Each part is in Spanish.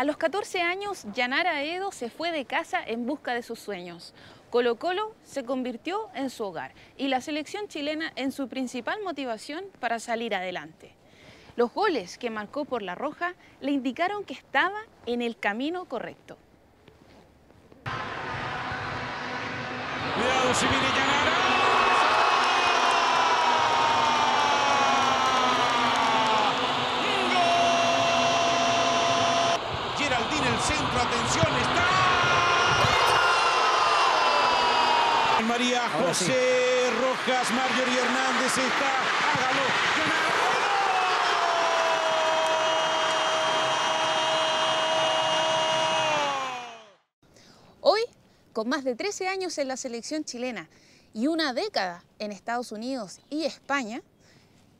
A los 14 años, Yanara Edo se fue de casa en busca de sus sueños. Colo Colo se convirtió en su hogar y la selección chilena en su principal motivación para salir adelante. Los goles que marcó por la Roja le indicaron que estaba en el camino correcto. José Rojas, Marjorie Hernández está. Hágalo. Hoy, con más de 13 años en la selección chilena y una década en Estados Unidos y España,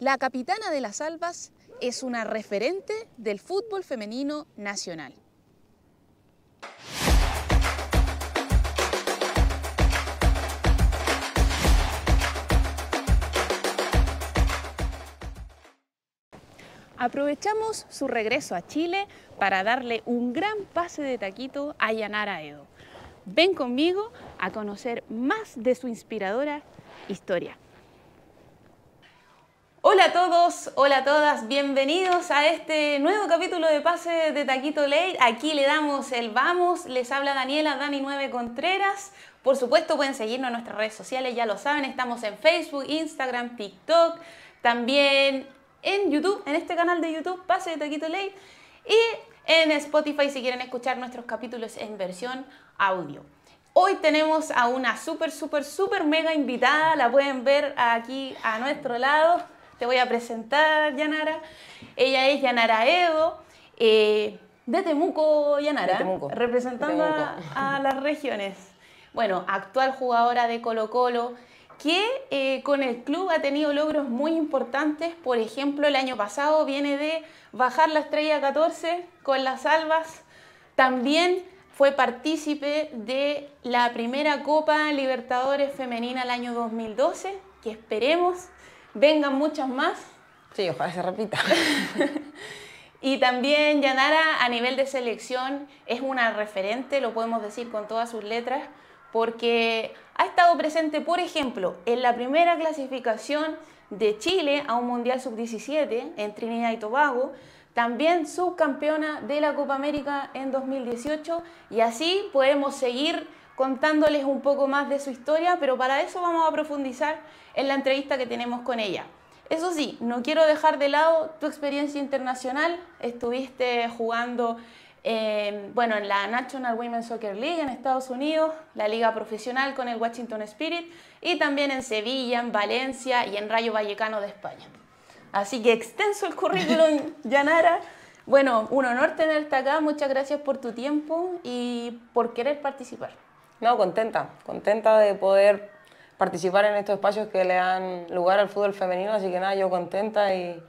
la capitana de las Albas es una referente del fútbol femenino nacional. aprovechamos su regreso a Chile para darle un gran pase de taquito a Yanara Edo. Ven conmigo a conocer más de su inspiradora historia. Hola a todos, hola a todas, bienvenidos a este nuevo capítulo de Pase de Taquito Late. Aquí le damos el vamos, les habla Daniela, Dani 9 Contreras. Por supuesto pueden seguirnos en nuestras redes sociales, ya lo saben, estamos en Facebook, Instagram, TikTok, también en YouTube, en este canal de YouTube, Pase de Taquito Ley, y en Spotify si quieren escuchar nuestros capítulos en versión audio. Hoy tenemos a una súper, súper, súper mega invitada, la pueden ver aquí a nuestro lado. Te voy a presentar, Yanara. Ella es Yanara Edo, eh, de Temuco, Yanara, representando a las regiones. Bueno, actual jugadora de Colo Colo, que eh, con el club ha tenido logros muy importantes. Por ejemplo, el año pasado viene de bajar la estrella 14 con las albas. También fue partícipe de la primera Copa Libertadores Femenina el año 2012, que esperemos vengan muchas más. Sí, ojalá se repita. y también Yanara a nivel de selección es una referente, lo podemos decir con todas sus letras porque ha estado presente, por ejemplo, en la primera clasificación de Chile a un Mundial Sub-17 en Trinidad y Tobago, también subcampeona de la Copa América en 2018 y así podemos seguir contándoles un poco más de su historia, pero para eso vamos a profundizar en la entrevista que tenemos con ella. Eso sí, no quiero dejar de lado tu experiencia internacional, estuviste jugando Em, bueno, en la National Women's Soccer League en Estados Unidos, la liga profesional con el Washington Spirit y también en Sevilla, en Valencia y en Rayo Vallecano de España. Así que extenso el currículum, Yanara. Bueno, un honor tenerte acá, muchas gracias por tu tiempo y por querer participar. No, contenta, contenta de poder participar en estos espacios que le dan lugar al fútbol femenino, así que nada, yo contenta y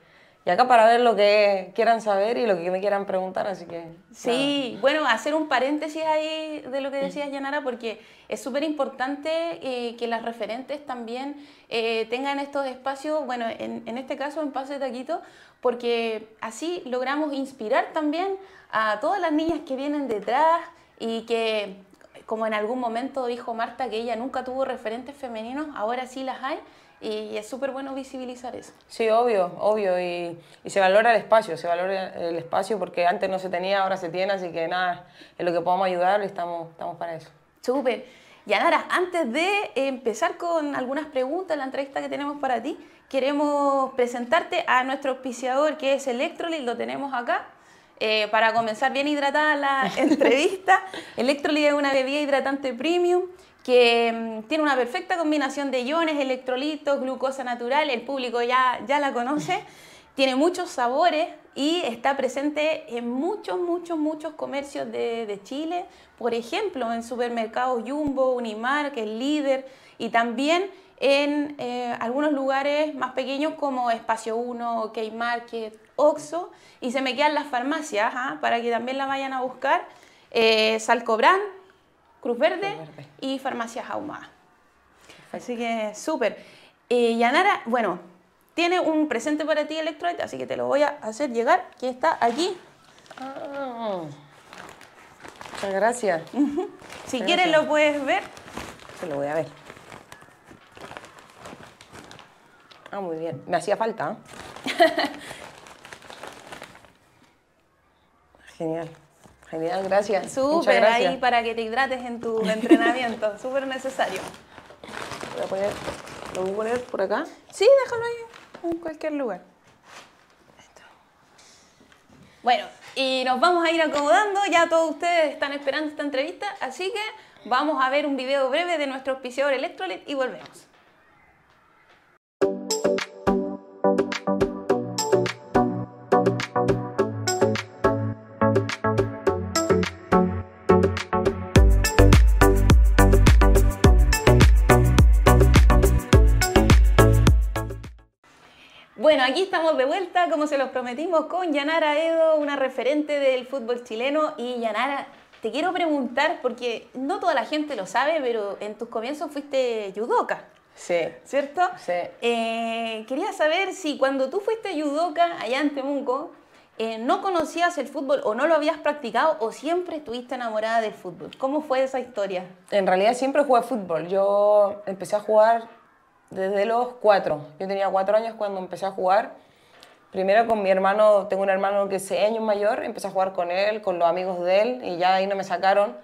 y acá para ver lo que quieran saber y lo que me quieran preguntar, así que... Sí, bueno, hacer un paréntesis ahí de lo que decías, Yanara, porque es súper importante eh, que las referentes también eh, tengan estos espacios, bueno, en, en este caso en Pase de Taquito, porque así logramos inspirar también a todas las niñas que vienen detrás y que, como en algún momento dijo Marta, que ella nunca tuvo referentes femeninos, ahora sí las hay. Y es súper bueno visibilizar eso. Sí, obvio, obvio. Y, y, se valora el espacio, se valora el espacio porque antes no se tenía, ahora se tiene, así que nada, es lo que podemos ayudar y estamos, estamos para eso. Súper. Yanara, antes de empezar con algunas preguntas, la entrevista que tenemos para ti, queremos presentarte a nuestro auspiciador que es Electroly, lo tenemos acá. Eh, para comenzar bien hidratada la entrevista, Electroly es una bebida hidratante premium que mm, tiene una perfecta combinación de iones, electrolitos, glucosa natural, el público ya, ya la conoce, tiene muchos sabores y está presente en muchos, muchos, muchos comercios de, Chile, por ejemplo, en supermercados Jumbo, Unimar, que es líder, y también en eh, algunos lugares más pequeños como Espacio 1, K-Market, Oxo, y se me quedan las farmacias, ¿ah? para que también la vayan a buscar, eh, Cruz Verde, y Farmacias Ahumadas. Así que súper. Eh, Yanara, bueno, tiene un presente para ti, Electrolyte, así que te lo voy a hacer llegar, que está aquí. Oh. muchas gracias. Si quieres lo puedes ver. Se lo voy a ver. Ah, muy bien. Me hacía falta. ¿eh? Genial. Genial, gracias. Súper ahí para que te hidrates en tu entrenamiento, súper necesario. Voy a poner, ¿Lo voy a poner por acá? Sí, déjalo ahí, en cualquier lugar. Bueno, y nos vamos a ir acomodando, ya todos ustedes están esperando esta entrevista, así que vamos a ver un video breve de nuestro auspiciador Electrolit y volvemos. de vuelta, como se los prometimos, con Yanara Edo, una referente del fútbol chileno. Y Yanara, te quiero preguntar, porque no toda la gente lo sabe, pero en tus comienzos fuiste yudoca Sí. ¿Cierto? Sí. Eh, quería saber si cuando tú fuiste yudoca allá en Temuco, eh, no conocías el fútbol o no lo habías practicado o siempre estuviste enamorada del fútbol. ¿Cómo fue esa historia? En realidad siempre jugué fútbol. Yo empecé a jugar desde los cuatro. Yo tenía cuatro años cuando empecé a jugar Primero con mi hermano, tengo un hermano que es años mayor, empecé a jugar con él, con los amigos de él, y ya ahí no me sacaron.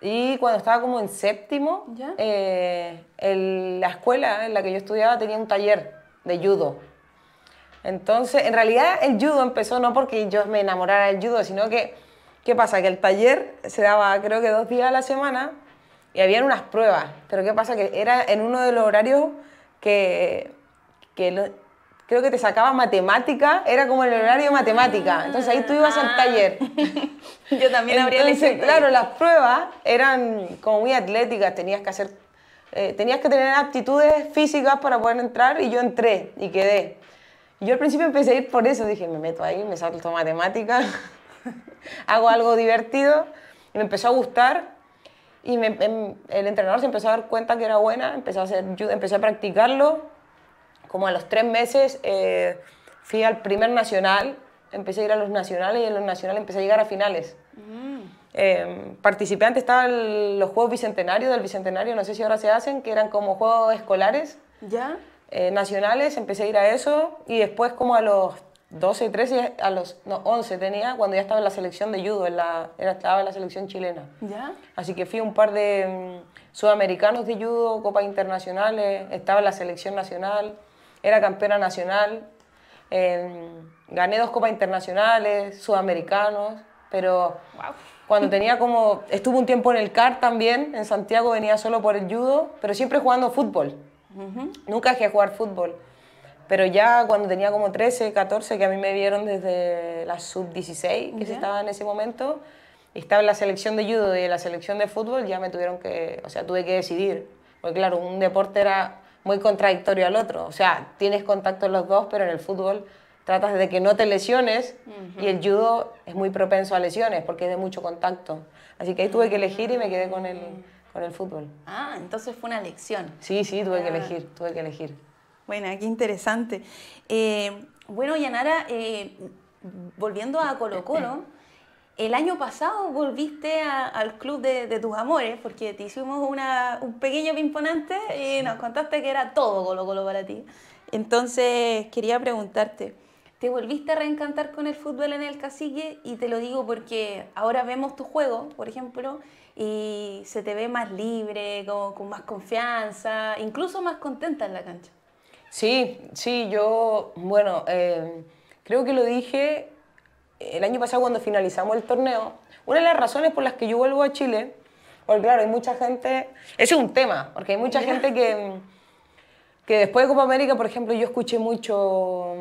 Y cuando estaba como en séptimo, eh, la escuela en la que yo estudiaba tenía un taller de judo. Entonces, en realidad el judo empezó no porque yo me enamorara del judo, sino que, ¿qué pasa? Que el taller se daba creo que dos días a la semana y habían unas pruebas, pero ¿qué pasa? Que era en uno de los horarios que, que creo que te sacaba matemática, era como el horario de matemática. Entonces ahí tú ibas al ah. taller. Yo también habría Entonces, claro, las pruebas eran como muy atléticas, tenías que hacer eh, tenías que tener aptitudes físicas para poder entrar y yo entré y quedé. yo al principio empecé a ir por eso, dije, me meto ahí, me salto matemática, hago algo divertido y me empezó a gustar y em, el entrenador se empezó a dar cuenta que era buena, empezó a, hacer, empecé a practicarlo como a los tres meses eh, fui al primer nacional, empecé a ir a los nacionales y en los nacionales empecé a llegar a finales. Mm. Eh, participé antes, estaban los Juegos Bicentenarios, del Bicentenario, no sé si ahora se hacen, que eran como Juegos Escolares. ¿Ya? Eh, nacionales, empecé a ir a eso y después como a los 12, 13, a los 11 tenía, cuando ya estaba en la selección de judo, en estaba en la selección chilena. ¿Ya? Así que fui a un par de mm, sudamericanos de judo, copas internacionales, estaba en la selección nacional era campeona nacional, em, gané dos copas internacionales, sudamericanos, pero cuando tenía como, estuve un tiempo en el CAR también, en Santiago venía solo por el judo, pero siempre jugando fútbol. Nunca dejé jugar fútbol. Pero ya cuando tenía como 13, 14, que a mí me vieron desde la sub-16, que se estaba en ese momento, estaba en la selección de judo y en la selección de fútbol, ya me tuvieron que, o sea, tuve que decidir. Porque claro, un deporte era muy contradictorio al otro. O sea, tienes contacto en los dos, pero en el fútbol tratas de que no te lesiones y el judo es muy propenso a lesiones porque es de mucho contacto. Así que ahí tuve que elegir y me quedé con el, ah. con el fútbol. Ah, entonces fue una elección. Sí, sí, tuve que ah. elegir, tuve que elegir. Bueno, qué interesante. Eh, bueno, Yanara, eh, volviendo a Colo Colo, el año pasado volviste al club de, tus amores porque te hicimos un pequeño pimponante y nos contaste que era todo Colo Colo para ti. Entonces quería preguntarte, ¿te volviste a reencantar con el fútbol en el cacique? Y te lo digo porque ahora vemos tu juego, por ejemplo, y se te ve más libre, con, más confianza, incluso más contenta en la cancha. Sí, sí, yo, bueno, eh, creo que lo dije el año pasado cuando finalizamos el torneo, una de las razones por las que yo vuelvo a Chile, porque claro, hay mucha gente, ese es un tema, porque hay mucha gente que, que después de Copa América, por ejemplo, yo escuché mucho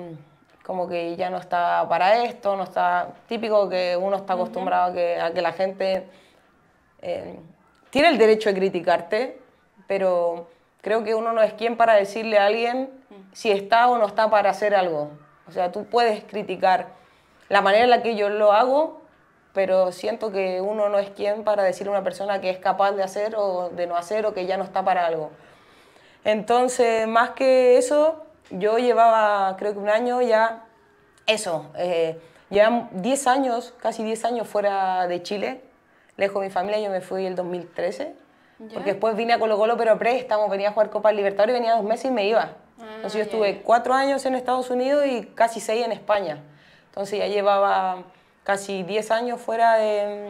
como que ya no está para esto, no está típico que uno está acostumbrado a que, la gente eh, tiene el derecho de criticarte, pero creo que uno no es quien para decirle a alguien mm. si está o no está para hacer algo. O sea, tú puedes criticar la manera en la que yo lo hago, pero siento que uno no es quien para decirle a una persona que es capaz de hacer o de no hacer o que ya no está para algo. Entonces, más que eso, yo llevaba, creo que un año ya, eso, eh, ya 10 años, casi 10 años fuera de Chile, lejos de mi familia, yo me fui el 2013, porque después vine a Colo Colo, pero préstamo, venía a jugar Copa Libertadores, venía dos meses y me iba. Entonces yo estuve 4 ah, años en Estados Unidos y casi 6 en España. Entonces ya llevaba casi 10 años fuera de,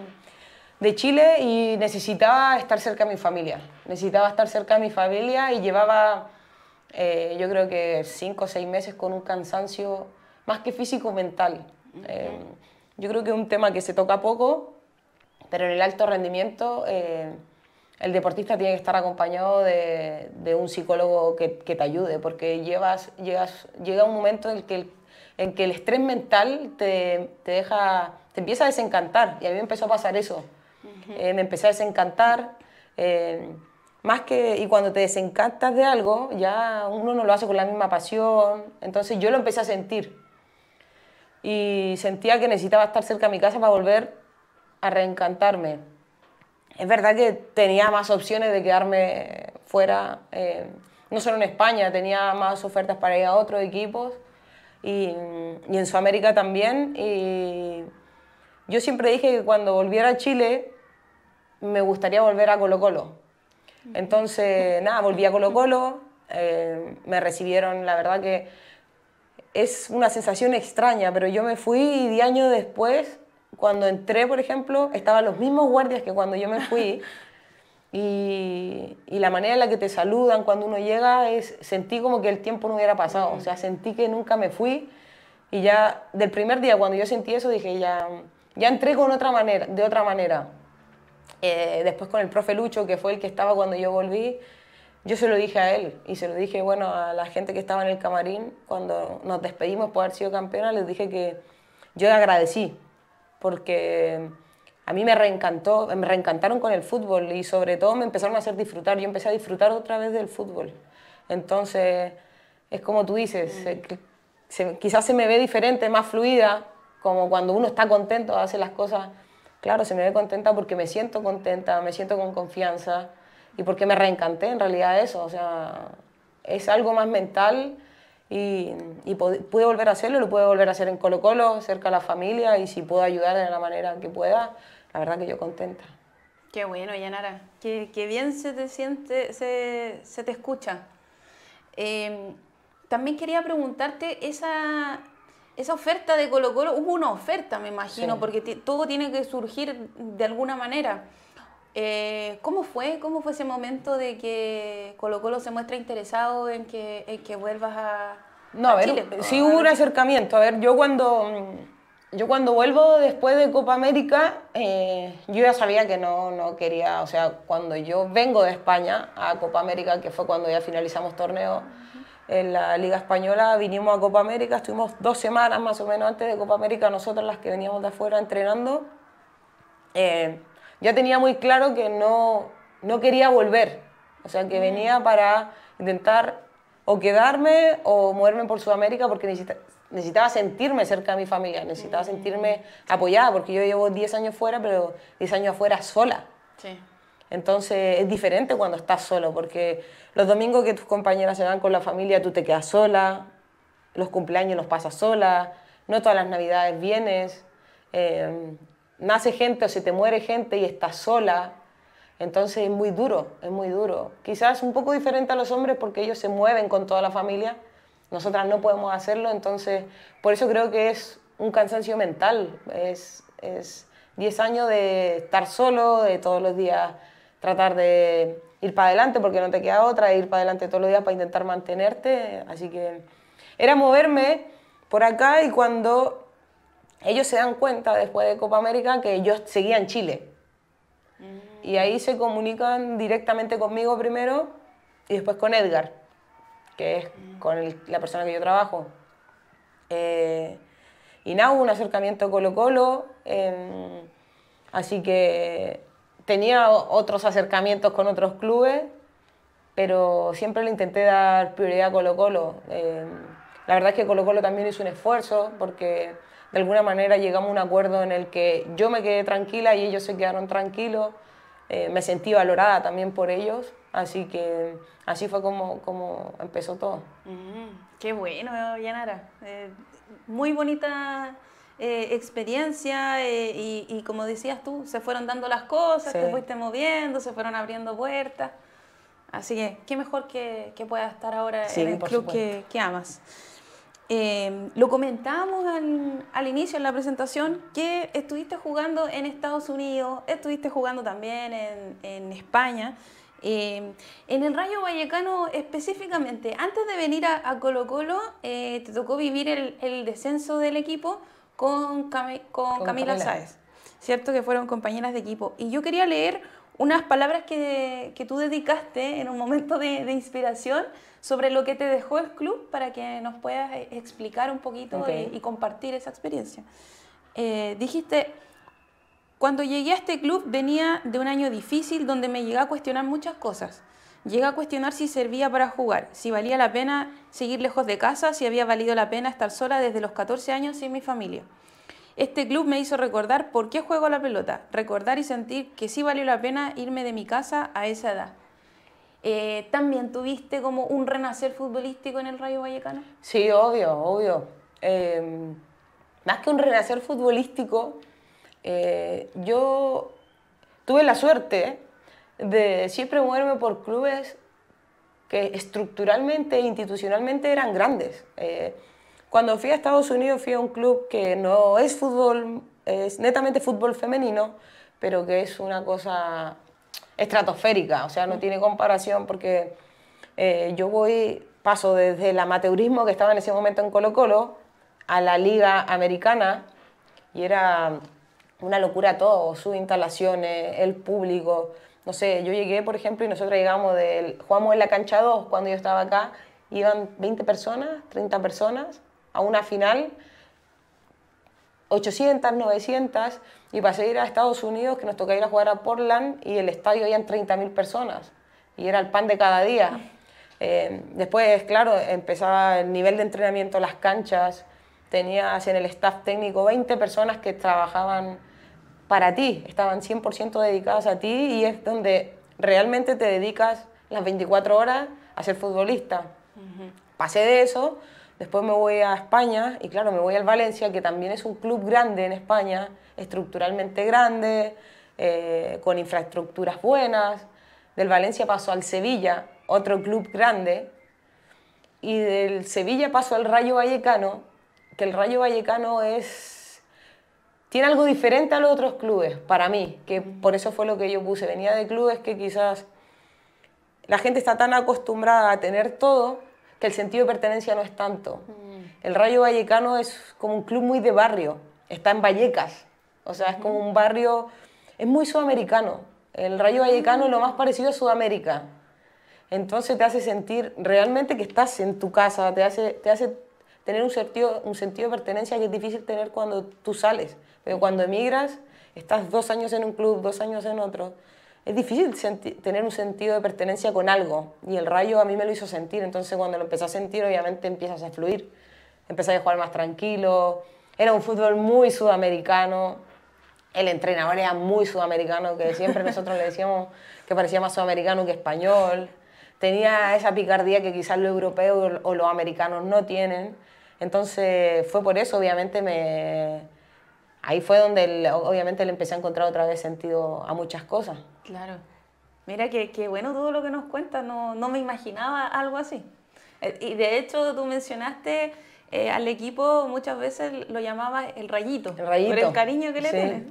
de Chile y necesitaba estar cerca de mi familia. Necesitaba estar cerca de mi familia y llevaba, eh, yo creo que 5 o 6 meses con un cansancio más que físico, mental. Eh, yo creo que es un tema que se toca poco, pero en el alto rendimiento eh, el deportista tiene que estar acompañado de, de un psicólogo que, que, te ayude, porque llevas, llegas, llega un momento en el que el en que el estrés mental te, deja, te empieza a desencantar. Y a mí me empezó a pasar eso. Eh, me empecé a desencantar. Eh, más que, y cuando te desencantas de algo, ya uno no lo hace con la misma pasión. Entonces yo lo empecé a sentir. Y sentía que necesitaba estar cerca de mi casa para volver a reencantarme. Es verdad que tenía más opciones de quedarme fuera, eh, no solo en España, tenía más ofertas para ir a otros equipos y, en Sudamérica también. Y yo siempre dije que cuando volviera a Chile me gustaría volver a Colo Colo. Entonces, nada, volví a Colo Colo, eh, me recibieron, la verdad que es una sensación extraña, pero yo me fui y 10 años después, cuando entré, por ejemplo, estaban los mismos guardias que cuando yo me fui. Y, la manera en la que te saludan cuando uno llega es sentí como que el tiempo no hubiera pasado, o sea, sentí que nunca me fui y ya del primer día cuando yo sentí eso dije ya ya entré otra manera, de otra manera. Eh, después con el profe Lucho que fue el que estaba cuando yo volví, yo se lo dije a él y se lo dije bueno a la gente que estaba en el camarín cuando nos despedimos por haber sido campeona les dije que yo agradecí porque a mí me reencantó, me reencantaron con el fútbol y sobre todo me empezaron a hacer disfrutar. Yo empecé a disfrutar otra vez del fútbol. Entonces, es como tú dices, mm. eh, quizás se me ve diferente, más fluida, como cuando uno está contento, hace las cosas. Claro, se me ve contenta porque me siento contenta, me siento con confianza y porque me reencanté en realidad eso. O sea, es algo más mental y, y pude volver a hacerlo, lo pude volver a hacer en Colo Colo, cerca a la familia y si puedo ayudar de la manera que pueda, la verdad que yo contenta. Qué bueno, Yanara, qué, bien se te siente, se, te escucha. Em, también quería preguntarte esa, esa oferta de Colo Colo, hubo una oferta me imagino, porque todo tiene que surgir de alguna manera. Eh, ¿Cómo fue? ¿Cómo fue ese momento de que Colo Colo se muestra interesado en que, en que vuelvas a, no, a, ver, Chile? sí hubo un acercamiento. A ver, yo cuando, mm, yo cuando vuelvo después de Copa América, eh, yo ya sabía que no, no quería, o sea, cuando yo vengo de España a Copa América, que fue cuando ya finalizamos torneo en la Liga Española, vinimos a Copa América, estuvimos dos semanas más o menos antes de Copa América, nosotros las que veníamos de afuera entrenando. Eh, ya tenía muy claro que no, no quería volver. O sea, que mm. venía para intentar o quedarme o moverme por Sudamérica porque necesitaba sentirme cerca de mi familia, necesitaba mm. sentirme apoyada, porque yo llevo 10 años fuera, pero 10 años afuera sola. Entonces es diferente cuando estás solo, porque los domingos que tus compañeras se van con la familia, tú te quedas sola, los cumpleaños los pasas sola, no todas las navidades vienes. Em, nace gente o se te muere gente y estás sola, entonces es muy duro, es muy duro. Quizás un poco diferente a los hombres porque ellos se mueven con toda la familia, nosotras no podemos hacerlo, entonces por eso creo que es un cansancio mental, es 10 años de estar solo, de todos los días tratar de ir para adelante porque no te queda otra, ir para adelante todos los días para intentar mantenerte, así que era moverme por acá y cuando ellos se dan cuenta después de Copa América que yo seguía en Chile. Mm. Y ahí se comunican directamente conmigo primero y después con Edgar, que es mm. con la persona que yo trabajo. Eh, y nada, hubo un acercamiento Colo-Colo, em, así que tenía otros acercamientos con otros clubes, pero siempre le intenté dar prioridad a Colo-Colo. Em, la verdad es que Colo-Colo también hizo un esfuerzo porque de alguna manera llegamos a un acuerdo en el que yo me quedé tranquila y ellos se quedaron tranquilos. Eh, me sentí valorada también por ellos, así que así fue como, como empezó todo. Mm, qué bueno, Yanara. Eh, muy bonita eh, experiencia y, como decías tú, se fueron dando las cosas, te fuiste moviendo, se fueron abriendo puertas. Así que, qué mejor que, que puedas estar ahora en el club que, que, amas. Em, lo comentábamos al, inicio en la presentación que estuviste jugando en Estados Unidos, estuviste jugando también en, España. Em, en el Rayo Vallecano específicamente, antes de venir a, Colo Colo, eh, te tocó vivir el, descenso del equipo con, Camila, Camila Sáez, ¿cierto? Que fueron compañeras de equipo. Y yo quería leer unas palabras que, tú dedicaste en un momento de inspiración sobre lo que te dejó el club para que nos puedas eh, explicar un poquito y compartir esa experiencia. Eh, dijiste, cuando llegué a este club venía de un año difícil donde me llegué a cuestionar muchas cosas. Llegué a cuestionar si servía para jugar, si valía la pena seguir lejos de casa, si había valido la pena estar sola desde los 14 años sin mi familia. Este club me hizo recordar por qué juego la pelota, recordar y sentir que sí valió la pena irme de mi casa a esa edad. Eh, ¿También tuviste como un renacer futbolístico en el Rayo Vallecano? Sí, obvio, obvio. Em, más que un renacer futbolístico, eh, yo tuve la suerte de siempre moverme por clubes que estructuralmente e institucionalmente eran grandes. Eh, cuando fui a Estados Unidos fui a un club que no es fútbol, es netamente fútbol femenino, pero que es una cosa estratosférica, o sea, no tiene comparación porque eh, yo voy, paso desde el amateurismo que estaba en ese momento en Colo Colo a la liga americana y era una locura todo, sus instalaciones, el público. No sé, yo llegué, por ejemplo, y nosotros llegamos del. Jugamos en la cancha 2 cuando yo estaba acá, iban 20 personas, 30 personas a una final 800, 900, y pasé a ir a Estados Unidos, que nos tocaba ir a jugar a Portland, y el estadio había 30.000 personas, y era el pan de cada día. Mm. Eh, después, claro, empezaba el nivel de entrenamiento, las canchas, tenías en el staff técnico 20 personas que trabajaban para ti, estaban 100% dedicadas a ti, y es donde realmente te dedicas las 24 horas a ser futbolista. Pasé de eso Después me voy a España y claro, me voy al Valencia, que también es un club grande en España, estructuralmente grande, eh, con infraestructuras buenas. Del Valencia paso al Sevilla, otro club grande. Y del Sevilla paso al Rayo Vallecano, que el Rayo Vallecano es tiene algo diferente a los otros clubes, para mí, que por eso fue lo que yo puse. Venía de clubes que quizás la gente está tan acostumbrada a tener todo que el sentido de pertenencia no es tanto. Mm. El Rayo Vallecano es como un club muy de barrio, está en Vallecas, o sea, es como un barrio, es muy sudamericano. El Rayo mm. Vallecano es lo más parecido a Sudamérica. Entonces te hace sentir realmente que estás en tu casa, te hace, te hace tener un sentido, un sentido de pertenencia que es difícil tener cuando tú sales. Pero cuando emigras, estás dos años en un club, dos años en otro es difícil tener un sentido de pertenencia con algo. Y el rayo a mí me lo hizo sentir. Entonces cuando lo empecé a sentir, obviamente empiezas a fluir. Empecé a jugar más tranquilo. Era un fútbol muy sudamericano. El entrenador era muy sudamericano, que siempre nosotros le decíamos que parecía más sudamericano que español. Tenía esa picardía que quizás los europeos o los americanos no tienen. Entonces fue por eso, obviamente, me, ahí fue donde obviamente le empecé a encontrar otra vez sentido a muchas cosas. Claro. Mira, que, bueno todo lo que nos cuenta no, me imaginaba algo así. Eh, y de hecho tú mencionaste eh, al equipo muchas veces lo llamaba el rayito, el rayito. por el cariño que le sí. tienes.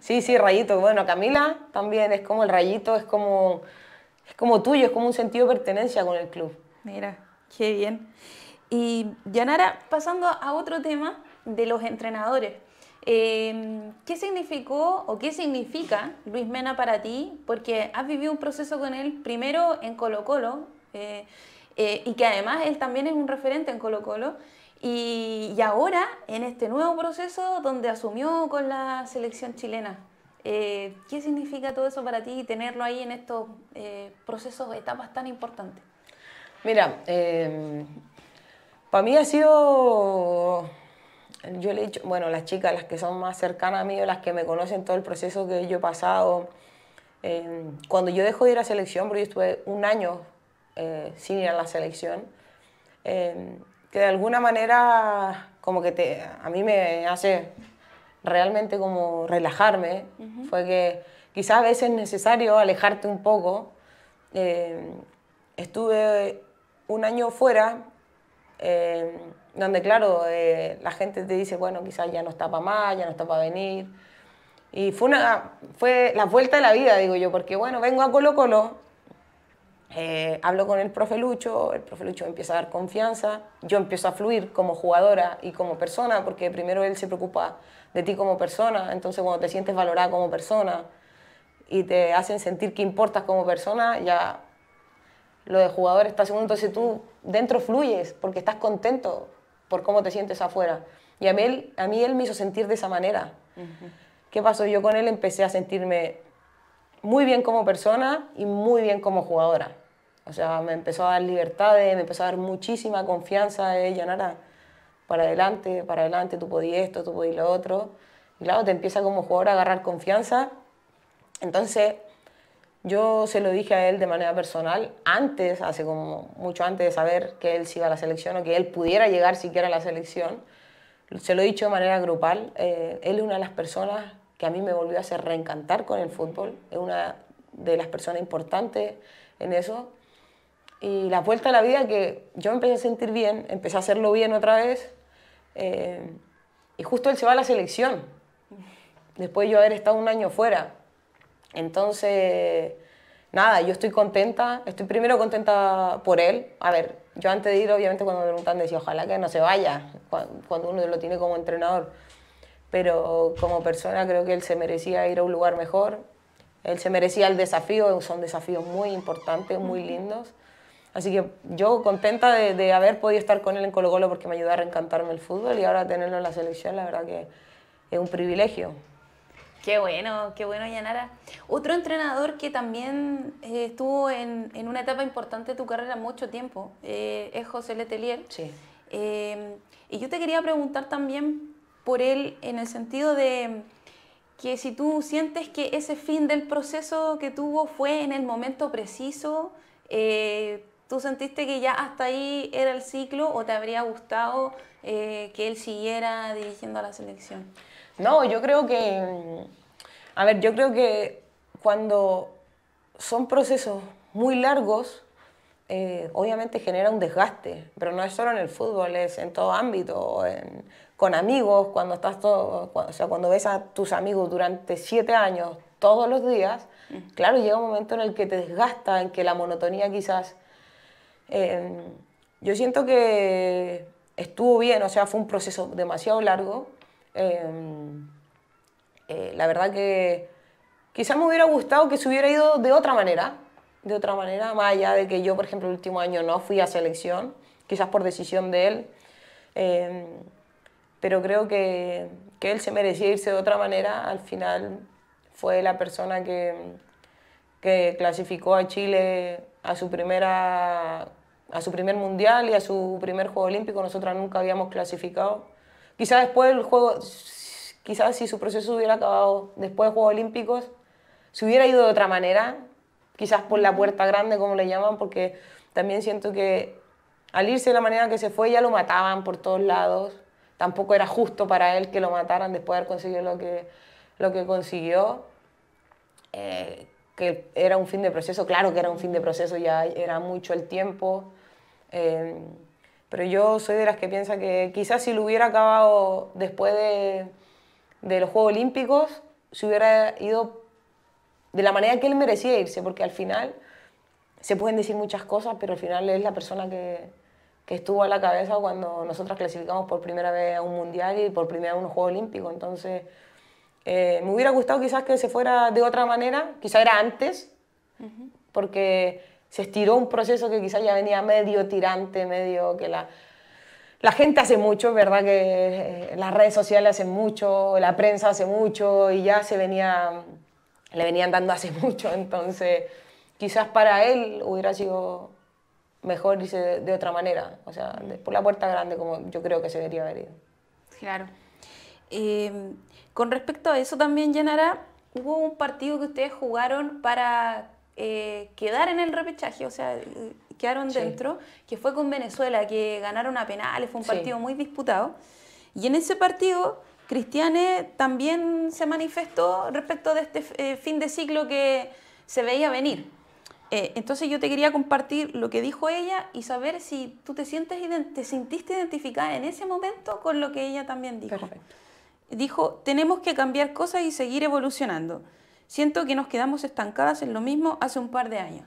Sí, sí, rayito. Bueno, Camila también es como el rayito, es como, es como tuyo, es como un sentido de pertenencia con el club. Mira, qué bien. Y Yanara, pasando a otro tema de los entrenadores. Em, ¿Qué significó o qué significa Luis Mena para ti? Porque has vivido un proceso con él primero en Colo Colo eh, eh, y que además él también es un referente en Colo Colo. Y, ahora en este nuevo proceso donde asumió con la selección chilena. Eh, ¿Qué significa todo eso para ti y tenerlo ahí en estos procesos, etapas tan importantes? Mira, para mí ha sido yo le he dicho, bueno, las chicas, las que son más cercanas a mí, las que me conocen todo el proceso que yo he pasado, em, cuando yo dejo de ir a selección, porque yo estuve un año eh, sin ir a la selección, em, que de alguna manera como que te, a mí me hace realmente como relajarme, fue que quizás a veces es necesario alejarte un poco. Em, estuve un año fuera donde claro, eh, la gente te dice, bueno, quizás ya no está para más, ya no está para venir. Y fue, una, fue la vuelta de la vida, digo yo, porque bueno, vengo a Colo Colo, eh, hablo con el profe Lucho, el profe Lucho empieza a dar confianza, yo empiezo a fluir como jugadora y como persona, porque primero él se preocupa de ti como persona, entonces cuando te sientes valorada como persona y te hacen sentir que importas como persona, ya lo de jugador está segundo, entonces tú dentro fluyes porque estás contento, por cómo te sientes afuera. Y a mí él, a mí él me hizo sentir de esa manera. ¿Qué pasó? Yo con él empecé a sentirme muy bien como persona y muy bien como jugadora. O sea, me empezó a dar libertades, me empezó a dar muchísima confianza de Yanara. Para adelante, para adelante, tú podías esto, tú podías lo otro. Y claro, te empieza como jugadora a agarrar confianza. Entonces, yo se lo dije a él de manera personal antes, hace como mucho antes de saber que él iba a la selección o que él pudiera llegar siquiera a la selección. Se lo he dicho de manera grupal. Eh, él es una de las personas que a mí me volvió a hacer reencantar con el fútbol. Es una de las personas importantes en eso. Y la vuelta a la vida que yo me empecé a sentir bien, empecé a hacerlo bien otra vez. Eh, y justo él se va a la selección, después de yo haber estado un año fuera. Entonces, nada, yo estoy contenta, estoy primero contenta por él. A ver, yo antes de ir, obviamente, cuando me preguntan, decía, ojalá que no se vaya, cuando uno lo tiene como entrenador. Pero como persona creo que él se merecía ir a un lugar mejor, él se merecía el desafío, son desafíos muy importantes, muy lindos. Así que yo contenta de, haber podido estar con él en Colo Colo porque me ayudó a reencantarme el fútbol y ahora tenerlo en la selección, la verdad que es un privilegio. Qué bueno, qué bueno, Yanara. Otro entrenador que también eh, estuvo en, una etapa importante de tu carrera mucho tiempo eh, es José Letelier. Sí. Em, y yo te quería preguntar también por él en el sentido de que si tú sientes que ese fin del proceso que tuvo fue en el momento preciso, eh, tú sentiste que ya hasta ahí era el ciclo o te habría gustado eh, que él siguiera dirigiendo a la selección? No, yo creo que, a ver, yo creo que cuando son procesos muy largos, eh, obviamente genera un desgaste, pero no es solo en el fútbol, es en todo ámbito, con amigos, cuando estás todo, cuando ves a tus amigos durante siete años, todos los días, mm. claro, llega un momento en el que te desgasta, en que la monotonía quizás... Eh, yo siento que estuvo bien, o sea, fue un proceso demasiado largo. Em, eh, la verdad que quizás me hubiera gustado que se hubiera ido de otra manera, de otra manera, más allá de que yo, por ejemplo, el último año no fui a selección, quizás por decisión de él, em, pero creo que, él se merecía irse de otra manera. Al final fue la persona que, que clasificó a Chile a su primera a su primer mundial y a su primer juego olímpico. nosotros nunca habíamos clasificado. Quizás después del juego, quizás si su proceso hubiera acabado después de Juegos Olímpicos, se hubiera ido de otra manera, quizás por la puerta grande, como le llaman, porque también siento que al irse de la manera que se fue ya lo mataban por todos lados. Tampoco era justo para él que lo mataran después de haber conseguido lo que, lo que consiguió. Eh, que era un fin de proceso, claro que era un fin de proceso, ya era mucho el tiempo. Eh, pero yo soy de las que piensa que quizás si lo hubiera acabado después de, los Juegos Olímpicos, se hubiera ido de la manera que él merecía irse, porque al final se pueden decir muchas cosas, pero al final es la persona que, que estuvo a la cabeza cuando nosotras clasificamos por primera vez a un mundial y por primera vez a un Juego Olímpico. Entonces, eh, me hubiera gustado quizás que se fuera de otra manera, quizás era antes, porque se estiró un proceso que quizás ya venía medio tirante, medio que la, la gente hace mucho, ¿verdad? Que eh, las redes sociales hacen mucho, la prensa hace mucho y ya se venía, le venían dando hace mucho, entonces quizás para él hubiera sido mejor irse de, otra manera, o sea, por la puerta grande como yo creo que se debería haber ido. Claro. Em, con respecto a eso también, llenará. hubo un partido que ustedes jugaron para eh, quedar en el repechaje, o sea, eh, quedaron dentro, que fue con Venezuela, que ganaron a penales, fue un partido muy disputado. Y en ese partido, Cristiane también se manifestó respecto de este eh, fin de ciclo que se veía venir. entonces yo te quería compartir lo que dijo ella y saber si tú te, sientes te sentiste identificada en ese momento con lo que ella también dijo. Perfecto dijo, tenemos que cambiar cosas y seguir evolucionando. Siento que nos quedamos estancadas en lo mismo hace un par de años.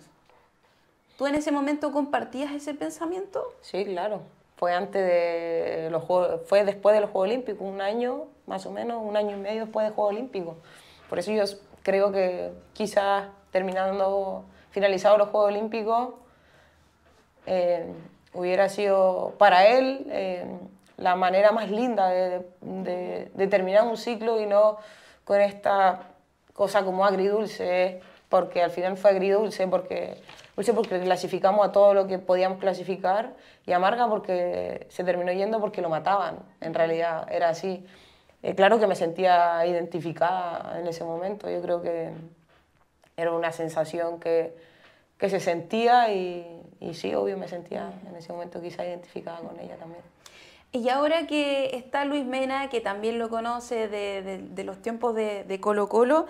¿Tú en ese momento compartías ese pensamiento? Sí, claro. Fue antes de los fue después de los Juegos Olímpicos, un año más o menos, un año y medio después de los Juegos Olímpicos. Por eso yo creo que quizás terminando, finalizados los Juegos Olímpicos, eh, hubiera sido para él eh, la manera más linda de, terminar un ciclo y no con esta cosa como agridulce, porque al final fue agridulce, porque, dulce porque clasificamos a todo lo que podíamos clasificar y amarga porque se terminó yendo porque lo mataban, en realidad era así. Eh, claro que me sentía identificada en ese momento, yo creo que era una sensación que, se sentía y, y sí, obvio, me sentía en ese momento quizá identificada con ella también. Y ahora que está Luis Mena, que también lo conoce de, los tiempos de, Colo Colo,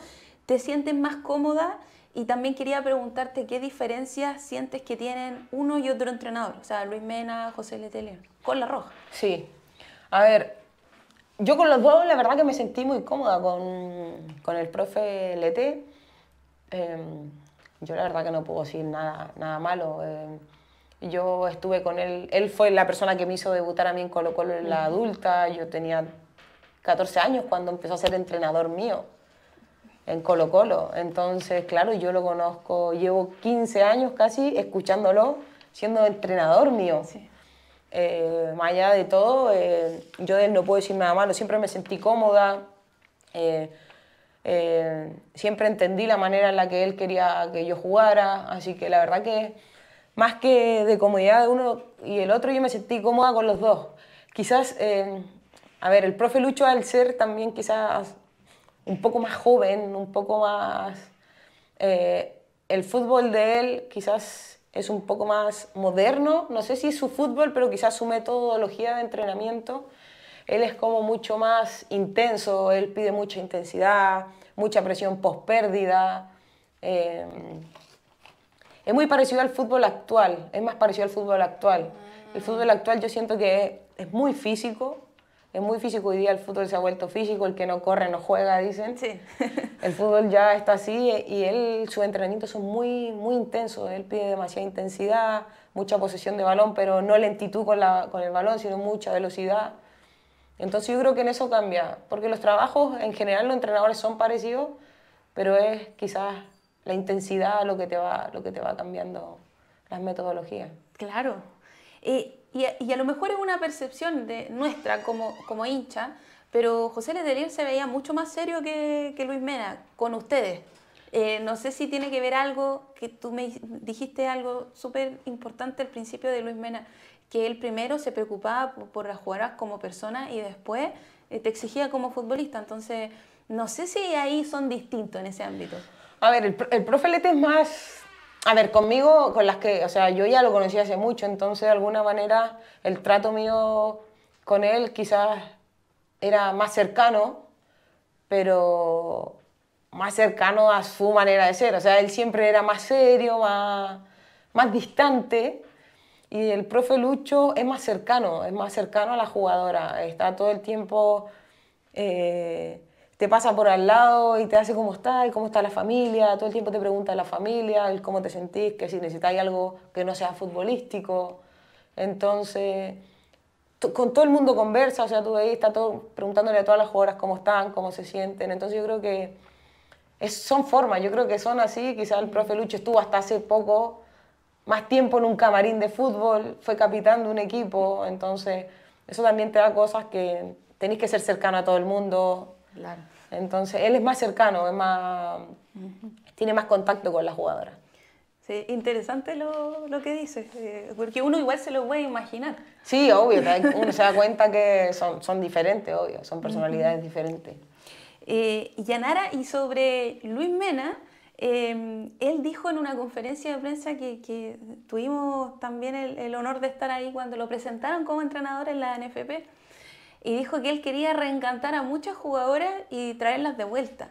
¿te sientes más cómoda? Y también quería preguntarte qué diferencias sientes que tienen uno y otro entrenador, o sea, Luis Mena, José Letelier, con la Roja. Sí, a ver, yo con los dos la verdad que me sentí muy cómoda con, el profe Lete. Em, yo la verdad que no puedo decir nada, nada malo. Em, yo estuve con él, él fue la persona que me hizo debutar a mí en Colo Colo en la adulta, yo tenía 14 años cuando empezó a ser entrenador mío en Colo Colo. Entonces, claro, yo lo conozco, llevo 15 años casi escuchándolo siendo entrenador mío. Eh, más allá de todo, eh, yo de él no puedo decir nada malo, siempre me sentí cómoda, eh, siempre entendí la manera en la que él quería que yo jugara, así que la verdad que más que de comodidad de uno y el otro, yo me sentí cómoda con los dos. Quizás, eh, a ver, el profe Lucho al ser también quizás un poco más joven, un poco más... Eh, el fútbol de él quizás es un poco más moderno, no sé si es su fútbol, pero quizás su metodología de entrenamiento. Él es como mucho más intenso, él pide mucha intensidad, mucha presión post pérdida. Eh, es muy parecido al fútbol actual, es más parecido al fútbol actual. El fútbol actual yo siento que es, muy físico, es muy físico hoy día, el fútbol se ha vuelto físico, el que no corre no juega, dicen. Sí. el fútbol ya está así y él, sus entrenamientos son muy, muy intensos, él pide demasiada intensidad, mucha posesión de balón, pero no lentitud con, la, con el balón, sino mucha velocidad. Entonces yo creo que en eso cambia, porque los trabajos en general los entrenadores son parecidos, pero es quizás la intensidad lo que te va, lo que te va cambiando las metodologías. Claro. Eh, y, a, y, a, lo mejor es una percepción de nuestra como, como hincha, pero José Letelier se veía mucho más serio que, que Luis Mena con ustedes. Eh, no sé si tiene que ver algo, que tú me dijiste algo súper importante al principio de Luis Mena, que él primero se preocupaba por, las jugadas como persona y después eh, te exigía como futbolista. Entonces, no sé si ahí son distintos en ese ámbito. A ver, el, profe Lete es más... A ver, conmigo, con las que... O sea, yo ya lo conocí hace mucho, entonces de alguna manera el trato mío con él quizás era más cercano, pero más cercano a su manera de ser. O sea, él siempre era más serio, más, más distante. Y el profe Lucho es más cercano, es más cercano a la jugadora. Está todo el tiempo eh, te pasa por al lado y te hace cómo estás, cómo está la familia, todo el tiempo te pregunta la familia, cómo te sentís, que si necesitáis algo que no sea futbolístico. Entonces, con todo el mundo conversa, o sea, tú ahí está todo, preguntándole a todas las jugadoras cómo están, cómo se sienten. Entonces yo creo que son formas, yo creo que son así. Quizás el profe Lucho estuvo hasta hace poco más tiempo en un camarín de fútbol, fue capitán de un equipo, entonces eso también te da cosas que tenéis que ser cercano a todo el mundo, Claro. Entonces, él es más cercano, es más, tiene más contacto con la jugadora. Sí, interesante lo, que dices, eh, porque uno igual se lo puede imaginar. Sí, obvio, uno se da cuenta que son, diferentes, obvio, son personalidades diferentes. Eh, Yanara, y sobre Luis Mena, em, él dijo en una conferencia de prensa que, tuvimos también el, el, honor de estar ahí cuando lo presentaron como entrenador en la NFP y dijo que él quería reencantar a muchas jugadoras y traerlas de vuelta.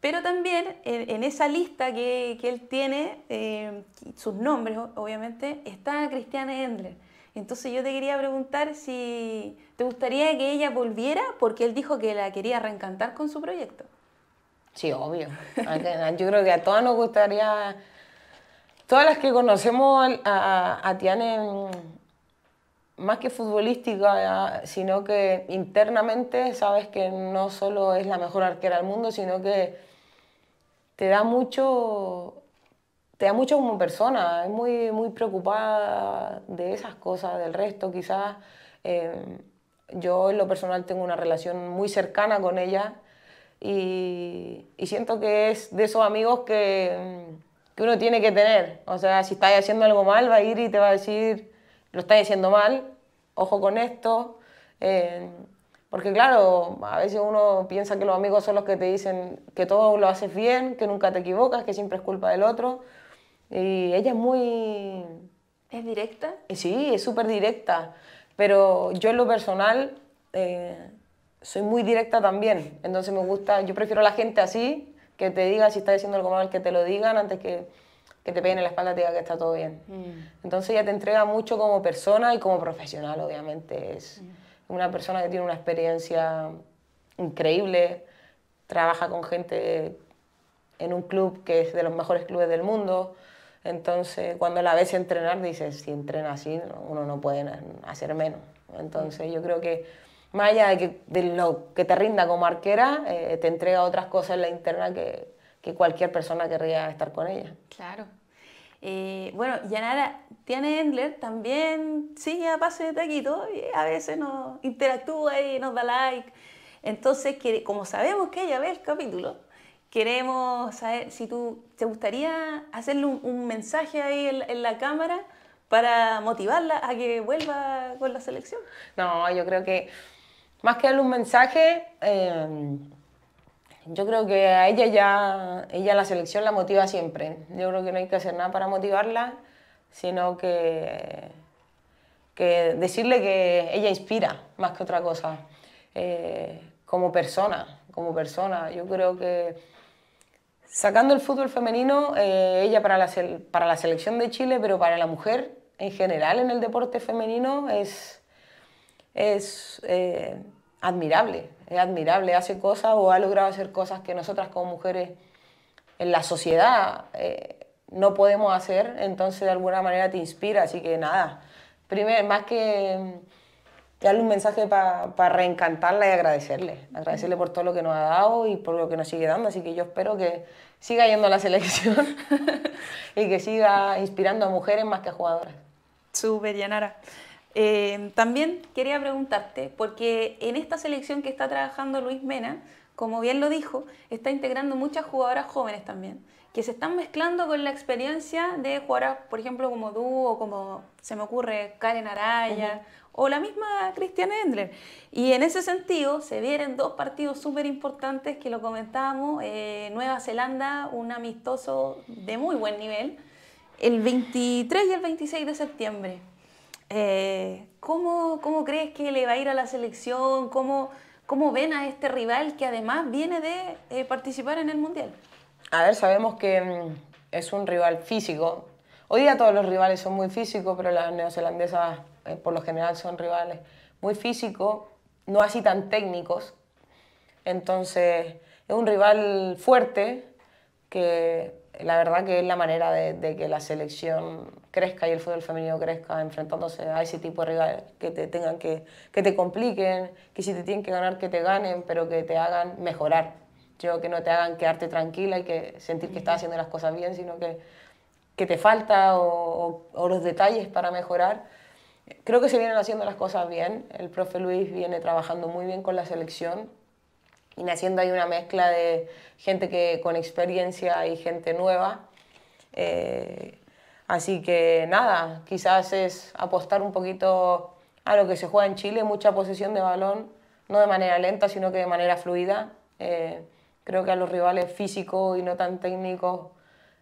Pero también en, esa lista que, él tiene, eh, sus nombres obviamente, está Cristiane Endler. Entonces yo te quería preguntar si te gustaría que ella volviera, porque él dijo que la quería reencantar con su proyecto. Sí, obvio. Yo creo que a todas nos gustaría, todas las que conocemos a, a, más que futbolística, sino que internamente sabes que no solo es la mejor arquera del mundo, sino que te da mucho, te da mucho como persona, es muy, muy preocupada de esas cosas, del resto quizás. Eh, yo en lo personal tengo una relación muy cercana con ella y, siento que es de esos amigos que, que uno tiene que tener. O sea, si estás haciendo algo mal, va a ir y te va a decir lo está diciendo mal, ojo con esto. Eh, porque claro, a veces uno piensa que los amigos son los que te dicen que todo lo haces bien, que nunca te equivocas, que siempre es culpa del otro. Y ella es muy... ¿Es directa? Eh, sí, es súper directa. Pero yo en lo personal eh, soy muy directa también. Entonces me gusta, yo prefiero a la gente así, que te diga si está diciendo algo mal, que te lo digan antes que que te peguen en la espalda te diga que está todo bien. Mm. Entonces ella te entrega mucho como persona y como profesional, obviamente. Es mm. una persona que tiene una experiencia increíble, trabaja con gente en un club que es de los mejores clubes del mundo. Entonces, cuando la ves entrenar, dices, si entrena así, uno no puede hacer menos. Entonces, mm. yo creo que más allá de, lo que te rinda como arquera, eh, te entrega otras cosas en la interna que, que cualquier persona querría estar con ella. Claro. Eh, bueno, Yanara, tiene Endler también sigue a pase de taquito y a veces nos interactúa y nos da like. Entonces, como sabemos que ella ve el capítulo, queremos saber si tú te gustaría hacerle un, mensaje ahí en, la cámara para motivarla a que vuelva con la selección. No, yo creo que más que darle un mensaje, eh, yo creo que a ella ya, ella la selección la motiva siempre. Yo creo que no hay que hacer nada para motivarla, sino que, decirle que ella inspira más que otra cosa, eh, como persona, como persona. Yo creo que sacando el fútbol femenino, eh, ella para la, selección de Chile, pero para la mujer en general en el deporte femenino es, eh, admirable es admirable, hace cosas o ha logrado hacer cosas que nosotras como mujeres en la sociedad eh, no podemos hacer, entonces de alguna manera te inspira, así que nada, primero, más que mm, darle un mensaje para reencantarla y agradecerle, agradecerle por todo lo que nos ha dado y por lo que nos sigue dando, así que yo espero que siga yendo a la selección y que siga inspirando a mujeres más que a jugadoras. Súper, Yanara. Eh, también quería preguntarte, porque en esta selección que está trabajando Luis Mena, como bien lo dijo, está integrando muchas jugadoras jóvenes también, que se están mezclando con la experiencia de jugadoras, por ejemplo, como tú o como se me ocurre Karen Araya o la misma Cristiana Endler. Y en ese sentido se vienen dos partidos súper importantes que lo comentábamos, eh, Nueva Zelanda, un amistoso de muy buen nivel, el 23 y el 26 de septiembre. Eh, ¿cómo, ¿cómo, crees que le va a ir a la selección? ¿Cómo, cómo ven a este rival que además viene de eh, participar en el Mundial? A ver, sabemos que mm, es un rival físico. Hoy día todos los rivales son muy físicos, pero las neozelandesas eh, por lo general son rivales muy físicos, no así tan técnicos. Entonces, es un rival fuerte que la verdad que es la manera de, de que la selección crezca y el fútbol femenino crezca, enfrentándose a ese tipo de rivales que te tengan que, que te compliquen, que si te tienen que ganar, que te ganen, pero que te hagan mejorar. Yo que no te hagan quedarte tranquila y que sentir que estás haciendo las cosas bien, sino que, que te falta o, o, los detalles para mejorar. Creo que se vienen haciendo las cosas bien. El profe Luis viene trabajando muy bien con la selección y naciendo ahí una mezcla de gente que, con experiencia y gente nueva. Eh, Así que nada, quizás es apostar un poquito a lo que se juega en Chile, mucha posesión de balón, no de manera lenta, sino que de manera fluida. Eh, creo que a los rivales físicos y no tan técnicos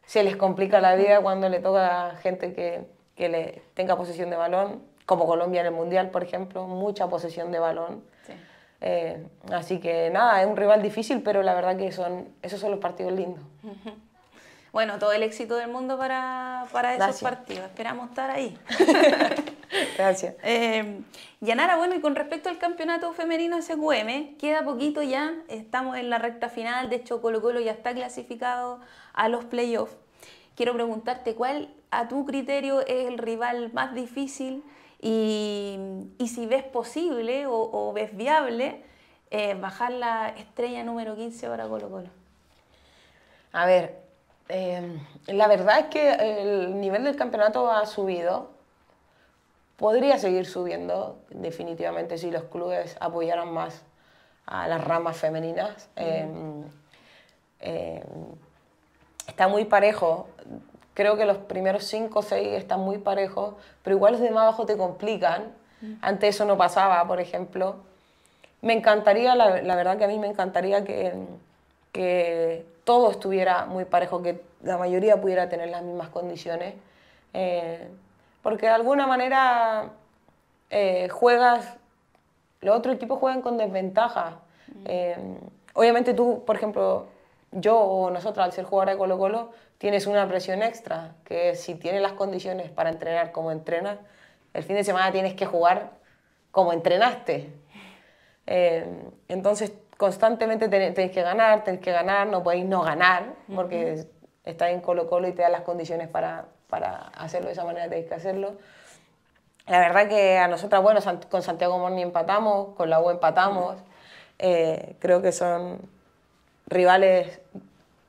se les complica la vida cuando le toca a gente que, le tenga posesión de balón, como Colombia en el Mundial, por ejemplo, mucha posesión de balón. Eh, así que nada, es un rival difícil, pero la verdad que son, esos son los partidos lindos bueno, todo el éxito del mundo para, para esos partidos. Esperamos estar ahí. Gracias. Em, Yanara, bueno, y con respecto al campeonato femenino SQM, queda poquito ya, estamos en la recta final, de hecho Colo Colo ya está clasificado a los playoffs. Quiero preguntarte cuál, a tu criterio, es el rival más difícil y, si ves posible o, ves viable eh, bajar la estrella número 15 para Colo Colo. A ver, Em, la verdad es que el nivel del campeonato ha subido. Podría seguir subiendo, definitivamente, si los clubes apoyaran más a las ramas femeninas. Em, em, está muy parejo. Creo que los primeros 5 o 6 están muy parejos, pero igual los de más abajo te complican. Mm. Antes eso no pasaba, por ejemplo. Me encantaría, la, verdad que a mí me encantaría que todo estuviera muy parejo, que la mayoría pudiera tener las mismas condiciones. Eh, porque de alguna manera eh, juegas, los otros equipos juegan con desventaja. Mm. Eh, obviamente tú, por ejemplo, yo o nosotros, al ser jugadora de Colo Colo, tienes una presión extra, que si tienes las condiciones para entrenar como entrenas, el fin de semana tienes que jugar como entrenaste. entonces constantemente tenéis que ganar, tenéis que ganar, no podéis no ganar, porque está en Colo Colo y te dan las condiciones para, hacerlo de esa manera, tenéis que hacerlo. La verdad que a nosotras, bueno, con Santiago Morni empatamos, con la U empatamos, eh, creo que son rivales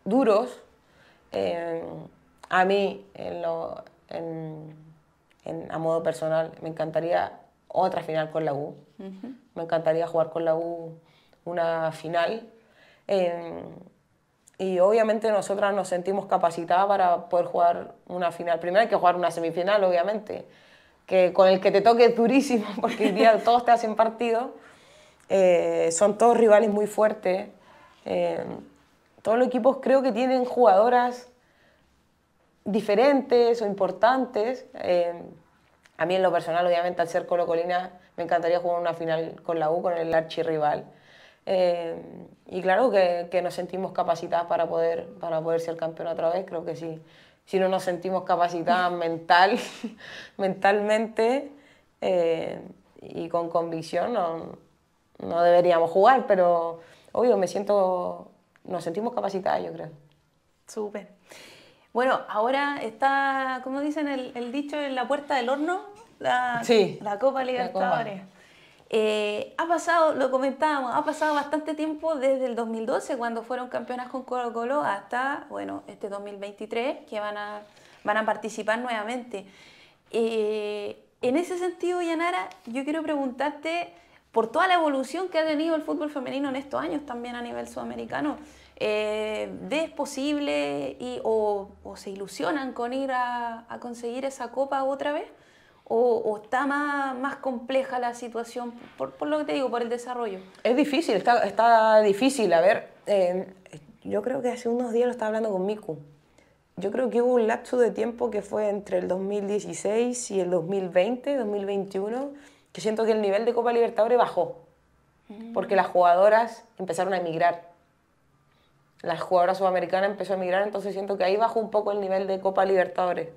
duros. Eh, a mí, en a modo personal, me encantaría otra final con la U. Me encantaría jugar con la U una final. Em, y obviamente nosotras nos sentimos capacitadas para poder jugar una final. Primero hay que jugar una semifinal, obviamente, que con el que te toque durísimo, porque el día todos te hacen partido. Eh, son todos rivales muy fuertes. Em, todos los equipos creo que tienen jugadoras diferentes o importantes. Em, a mí en lo personal, obviamente, al ser Colo Colina, me encantaría jugar una final con la U, con el archirrival. Em, y claro que, nos sentimos capacitadas para poder, para poder ser campeón otra vez, creo que sí. Si no nos sentimos capacitadas mentalmente eh, y con convicción, no, deberíamos jugar, pero obvio, me siento, nos sentimos capacitadas, yo creo. Súper. Bueno, ahora está, como dicen el, dicho, en la puerta del horno, la, la Copa Libertadores. Eh, ha pasado, lo comentábamos, ha pasado bastante tiempo desde el 2012, cuando fueron campeonas con Colo Colo, hasta, bueno, este 2023, que van a, van a participar nuevamente. Eh, en ese sentido, Yanara, yo quiero preguntarte por toda la evolución que ha tenido el fútbol femenino en estos años, también a nivel sudamericano. Eh, ¿Es posible y, o, se ilusionan con ir a conseguir esa copa otra vez? o, está más, compleja la situación, por, lo que te digo, por el desarrollo? Es difícil, está, difícil. A ver, eh, yo creo que hace unos días lo estaba hablando con Miku. Yo creo que hubo un lapso de tiempo que fue entre el 2016 y el 2020, 2021, que siento que el nivel de Copa Libertadores bajó, mm. porque las jugadoras empezaron a emigrar. Las jugadoras sudamericanas empezó a emigrar, entonces siento que ahí bajó un poco el nivel de Copa Libertadores.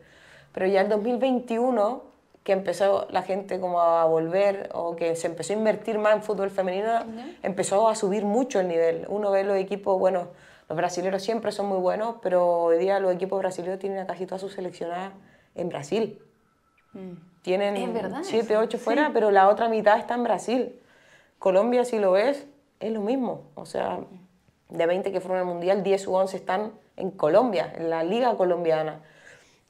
Pero ya el 2021 que empezó la gente como a volver o que se empezó a invertir más en fútbol femenino, empezó a subir mucho el nivel. Uno ve los equipos, bueno, los brasileños siempre son muy buenos, pero hoy día los equipos brasileños tienen a casi todas sus seleccionadas en Brasil. Mm. Tienen 7 siete, 8 fuera, pero la otra mitad está en Brasil. Colombia, si lo ves, es lo mismo. O sea, de 20 que fueron al Mundial, 10 u 11 están en Colombia, en la Liga Colombiana.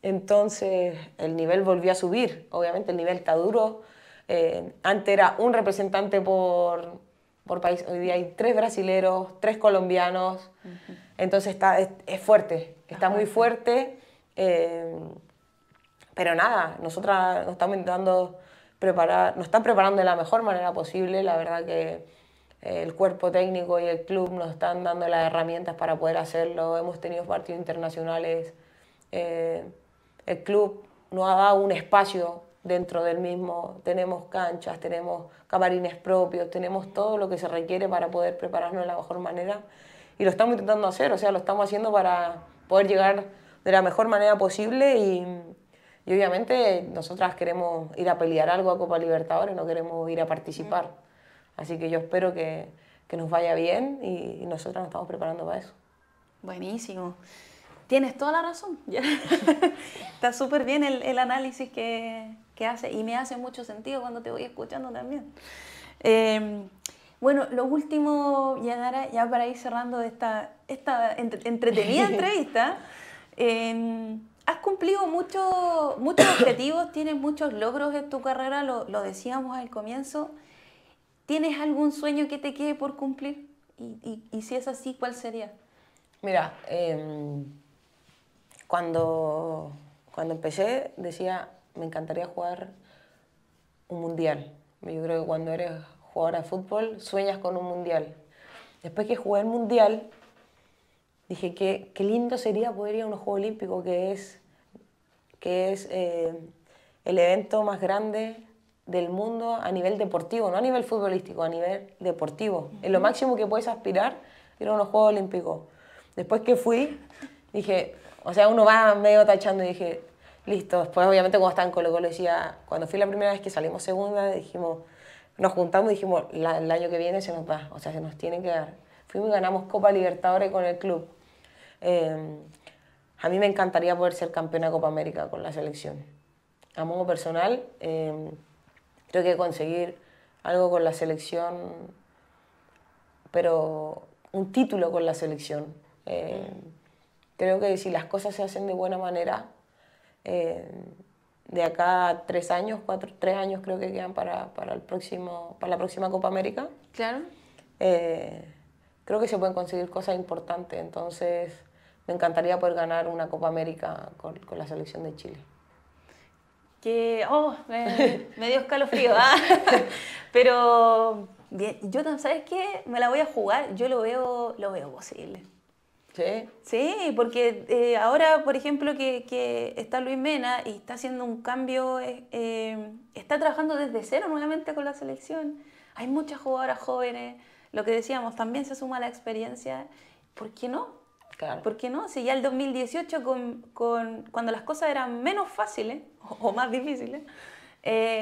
Entonces el nivel volvió a subir, obviamente el nivel está duro. Eh, antes era un representante por, país, hoy día hay tres brasileros, tres colombianos. Entonces está, es, fuerte, está muy fuerte. Eh, pero nada, nosotras nos estamos intentando preparar, están preparando de la mejor manera posible. La verdad que eh, el cuerpo técnico y el club nos están dando las herramientas para poder hacerlo. Hemos tenido partidos internacionales el club no ha dado un espacio dentro del mismo. Tenemos canchas, tenemos camarines propios, tenemos todo lo que se requiere para poder prepararnos de la mejor manera. Y lo estamos intentando hacer, o sea, lo estamos haciendo para poder llegar de la mejor manera posible y, obviamente nosotras queremos ir a pelear algo a Copa Libertadores, no queremos ir a participar. Así que yo espero que, nos vaya bien y nosotras nos estamos preparando para eso. Buenísimo. Tienes toda la razón. Está súper bien el, análisis que, hace y me hace mucho sentido cuando te voy escuchando también. Em, bueno, lo último, ya para ir cerrando esta, esta entretenida entrevista, em, has cumplido muchos objetivos, tienes muchos logros en tu carrera, lo, decíamos al comienzo. ¿Tienes algún sueño que te quede por cumplir? Y, si es así, ¿cuál sería? Mira, em, cuando, cuando empecé decía, me encantaría jugar un mundial. Yo creo que cuando eres jugadora de fútbol sueñas con un mundial. Después que jugué el mundial, dije que qué lindo sería poder ir a unos Juegos Olímpicos, que es, que es eh, el evento más grande del mundo a nivel deportivo, no a nivel futbolístico, a nivel deportivo. En Es lo máximo que puedes aspirar, ir a unos Juegos Olímpicos. Después que fui, dije, o sea, uno va medio tachando y dije, listo. Después, obviamente, cuando estaba en Colo Colo, decía, cuando fui la primera vez que salimos segunda, dijimos, nos juntamos y dijimos, el año que viene se nos va, o sea, se nos tiene que dar. Fuimos y ganamos Copa Libertadores con el club. Em, a mí me encantaría poder ser campeona de Copa América con la selección. A modo personal, em, creo que conseguir algo con la selección, pero un título con la selección. Eh, Creo que si las cosas se hacen de buena manera, eh, de acá tres años, tres años creo que quedan para, el próximo, para la próxima Copa América. Claro. Eh, creo que se pueden conseguir cosas importantes, entonces me encantaría poder ganar una Copa América con, la selección de Chile. Que, oh, me, dio escalofrío, ¿ah? pero bien, yo, ¿sabes qué? Me la voy a jugar, yo lo veo, lo veo posible. Sí. porque eh, ahora, por ejemplo, que, está Luis Mena y está haciendo un cambio, eh, eh, está trabajando desde cero nuevamente con la selección. Hay muchas jugadoras jóvenes, lo que decíamos, también se suma la experiencia. ¿Por qué no? Claro. ¿Por qué no? Si ya el 2018, con, cuando las cosas eran menos fáciles o, más difíciles,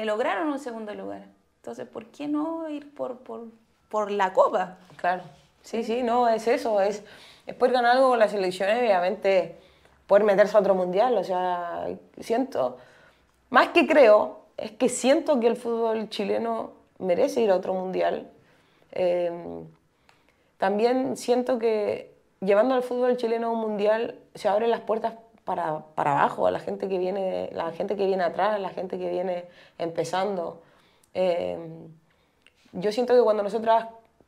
lograron un segundo lugar. Entonces, ¿por qué no ir por, por, por la copa? Claro. Sí, sí, no, es eso, es es poder ganar algo con la selección, obviamente, poder meterse a otro mundial. O sea, siento, más que creo, es que siento que el fútbol chileno merece ir a otro mundial. Em, también siento que llevando al fútbol chileno a un mundial se abren las puertas para, para, abajo, a la gente que viene, la gente que viene atrás, la gente que viene empezando. Em, yo siento que cuando nosotras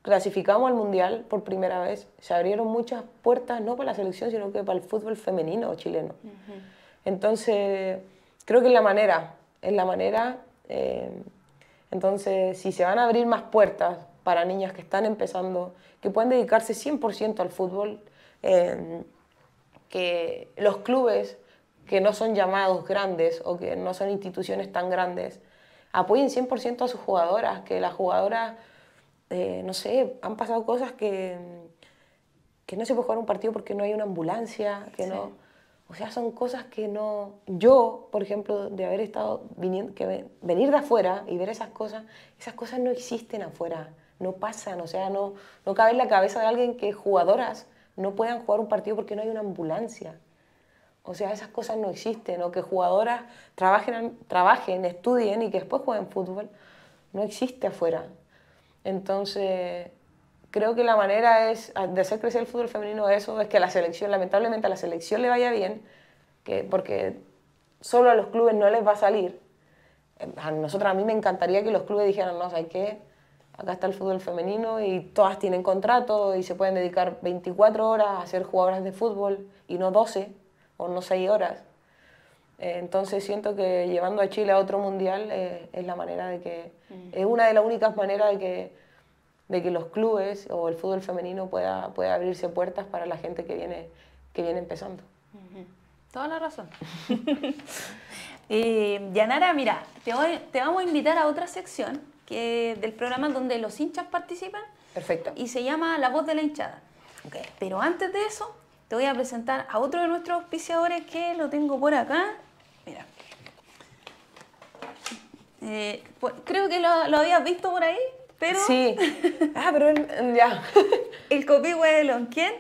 clasificamos al Mundial por primera vez, se abrieron muchas puertas, no para la selección, sino que para el fútbol femenino chileno. Entonces, creo que es la manera, es la manera. Eh, entonces, si se van a abrir más puertas para niñas que están empezando, que pueden dedicarse 100% al fútbol, que los clubes que no son llamados grandes o que no son instituciones tan grandes, apoyen 100% a sus jugadoras, que las jugadoras eh, no sé, han pasado cosas que, que no se puede jugar un partido porque no hay una ambulancia, que no... O sea, son cosas que no... Yo, por ejemplo, de haber estado venir de afuera y ver esas cosas, esas cosas no existen afuera, no pasan, o sea, no, no cabe en la cabeza de alguien que jugadoras no puedan jugar un partido porque no hay una ambulancia. O sea, esas cosas no existen, o que jugadoras trabajen, trabajen estudien y que después jueguen fútbol, no existe afuera. Entonces, creo que la manera es de hacer crecer el fútbol femenino eso es que a la selección, lamentablemente a la selección le vaya bien, porque solo a los clubes no les va a salir. Eh, a nosotros, a mí me encantaría que los clubes dijeran, no, ¿sabes qué? Acá está el fútbol femenino y todas tienen contrato y se pueden dedicar 24 horas a ser jugadoras de fútbol y no 12 o no 6 horas. Eh, entonces siento que llevando a Chile a otro mundial eh, es la manera de que mm. es una de las únicas maneras de que, de que los clubes o el fútbol femenino pueda, pueda abrirse puertas para la gente que viene, que viene empezando. Toda la razón. Yanara, mira, te, vamos a invitar a otra sección que, del programa donde los hinchas participan. Perfecto. Y se llama La voz de la hinchada. Okay. Pero antes de eso, te voy a presentar a otro de nuestros auspiciadores que lo tengo por acá Mira. Eh, pues, creo que lo, habías visto por ahí, pero... Sí. Ah, pero ya. el copihue de Lonquien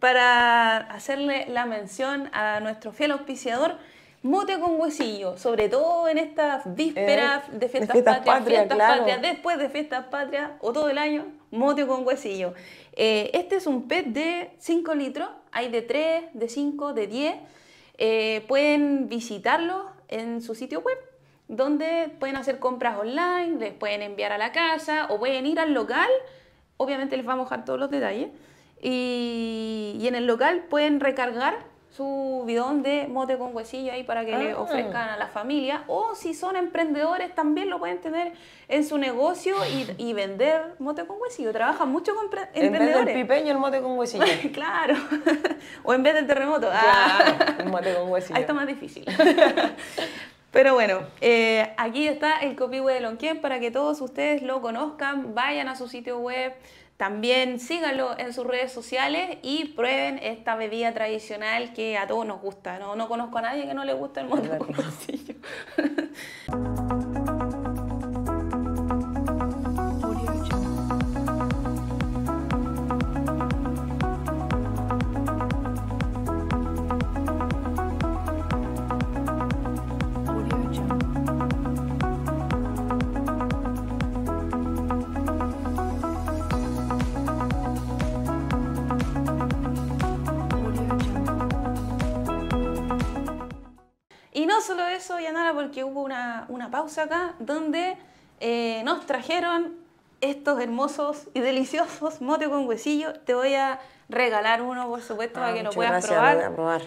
para hacerle la mención a nuestro fiel auspiciador Mote con huesillo, sobre todo en estas vísperas eh, de fiestas, patrias, después de fiestas patrias o todo el año, mote con huesillo. Eh, este es un PET de 5 litros, hay de 3, de 5, de 10 eh, pueden visitarlos en su sitio web, donde pueden hacer compras online, les pueden enviar a la casa o pueden ir al local. Obviamente les vamos a dejar todos los detalles. y en el local pueden recargar su bidón de mote con huesillo ahí para que le ah. ofrezcan a la familia. O si son emprendedores, también lo pueden tener en su negocio y, vender mote con huesillo. Trabajan mucho con emprendedores. En pipeño, el mote con huesillo. claro. o en vez del terremoto. Ah. Claro, el mote con huesillo. Ahí está más difícil. Pero bueno, eh, aquí está el web de Lonquén para que todos ustedes lo conozcan, vayan a su sitio web, también síganlo en sus redes sociales y prueben esta bebida tradicional que a todos nos gusta. No, conozco a nadie que no le guste el de no solo eso, Yanara, porque hubo una, pausa acá donde eh, nos trajeron estos hermosos y deliciosos mote con huesillo. Te voy a regalar uno, por supuesto, ah, para que lo puedas probar. Lo voy a probar.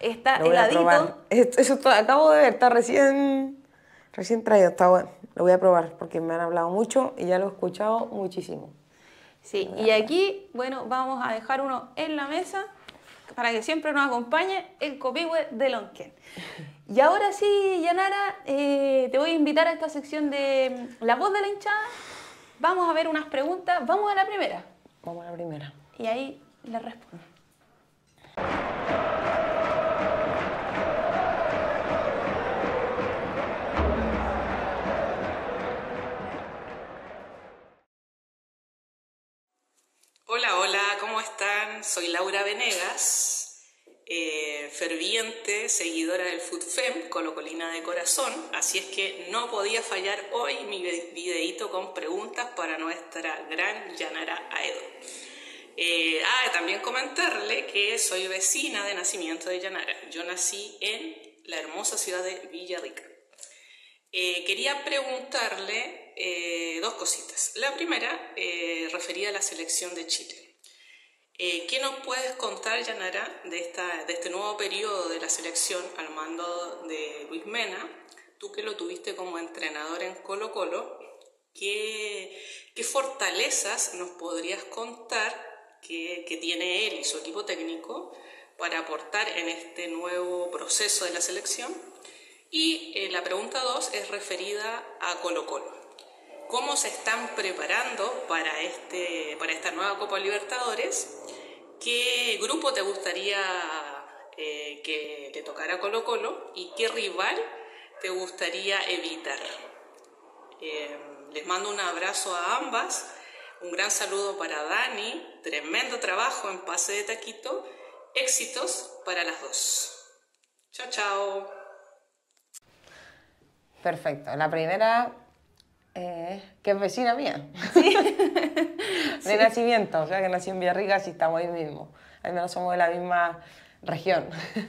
Está heladito. Eso acabo de ver, está recién, recién traído, está bueno. Lo voy a probar porque me han hablado mucho y ya lo he escuchado muchísimo. Sí, y aquí, bueno, vamos a dejar uno en la mesa para que siempre nos acompañe el Copihue de Lonquén. Y ahora sí, Yanara, eh, te voy a invitar a esta sección de La Voz de la Hinchada. Vamos a ver unas preguntas. Vamos a la primera. Vamos a la primera. Y ahí le respondo. soy Laura Venegas, eh, ferviente seguidora del FUTFEM, colocolina de corazón, así es que no podía fallar hoy mi videíto con preguntas para nuestra gran Yanara Aedo. Eh, ah, también comentarle que soy vecina de nacimiento de Yanara. Yo nací en la hermosa ciudad de Villarrica. Eh, quería preguntarle eh, dos cositas. La primera, eh, referida a la selección de Chile. Eh, ¿Qué nos puedes contar, Yanara, de, esta, de este nuevo periodo de la selección al mando de Luis Mena? Tú que lo tuviste como entrenador en Colo Colo, ¿qué, fortalezas nos podrías contar que, tiene él y su equipo técnico para aportar en este nuevo proceso de la selección? Y eh, la pregunta 2 es referida a Colo Colo cómo se están preparando para, este, para esta nueva Copa Libertadores, qué grupo te gustaría eh, que te tocara Colo Colo y qué rival te gustaría evitar. Eh, les mando un abrazo a ambas, un gran saludo para Dani, tremendo trabajo en Pase de Taquito, éxitos para las dos. Chao, chao. Perfecto. La primera eh, que es vecina mía. de nacimiento, o sea que nací en Villarrica y estamos ahí mismo. Al menos somos de la misma región.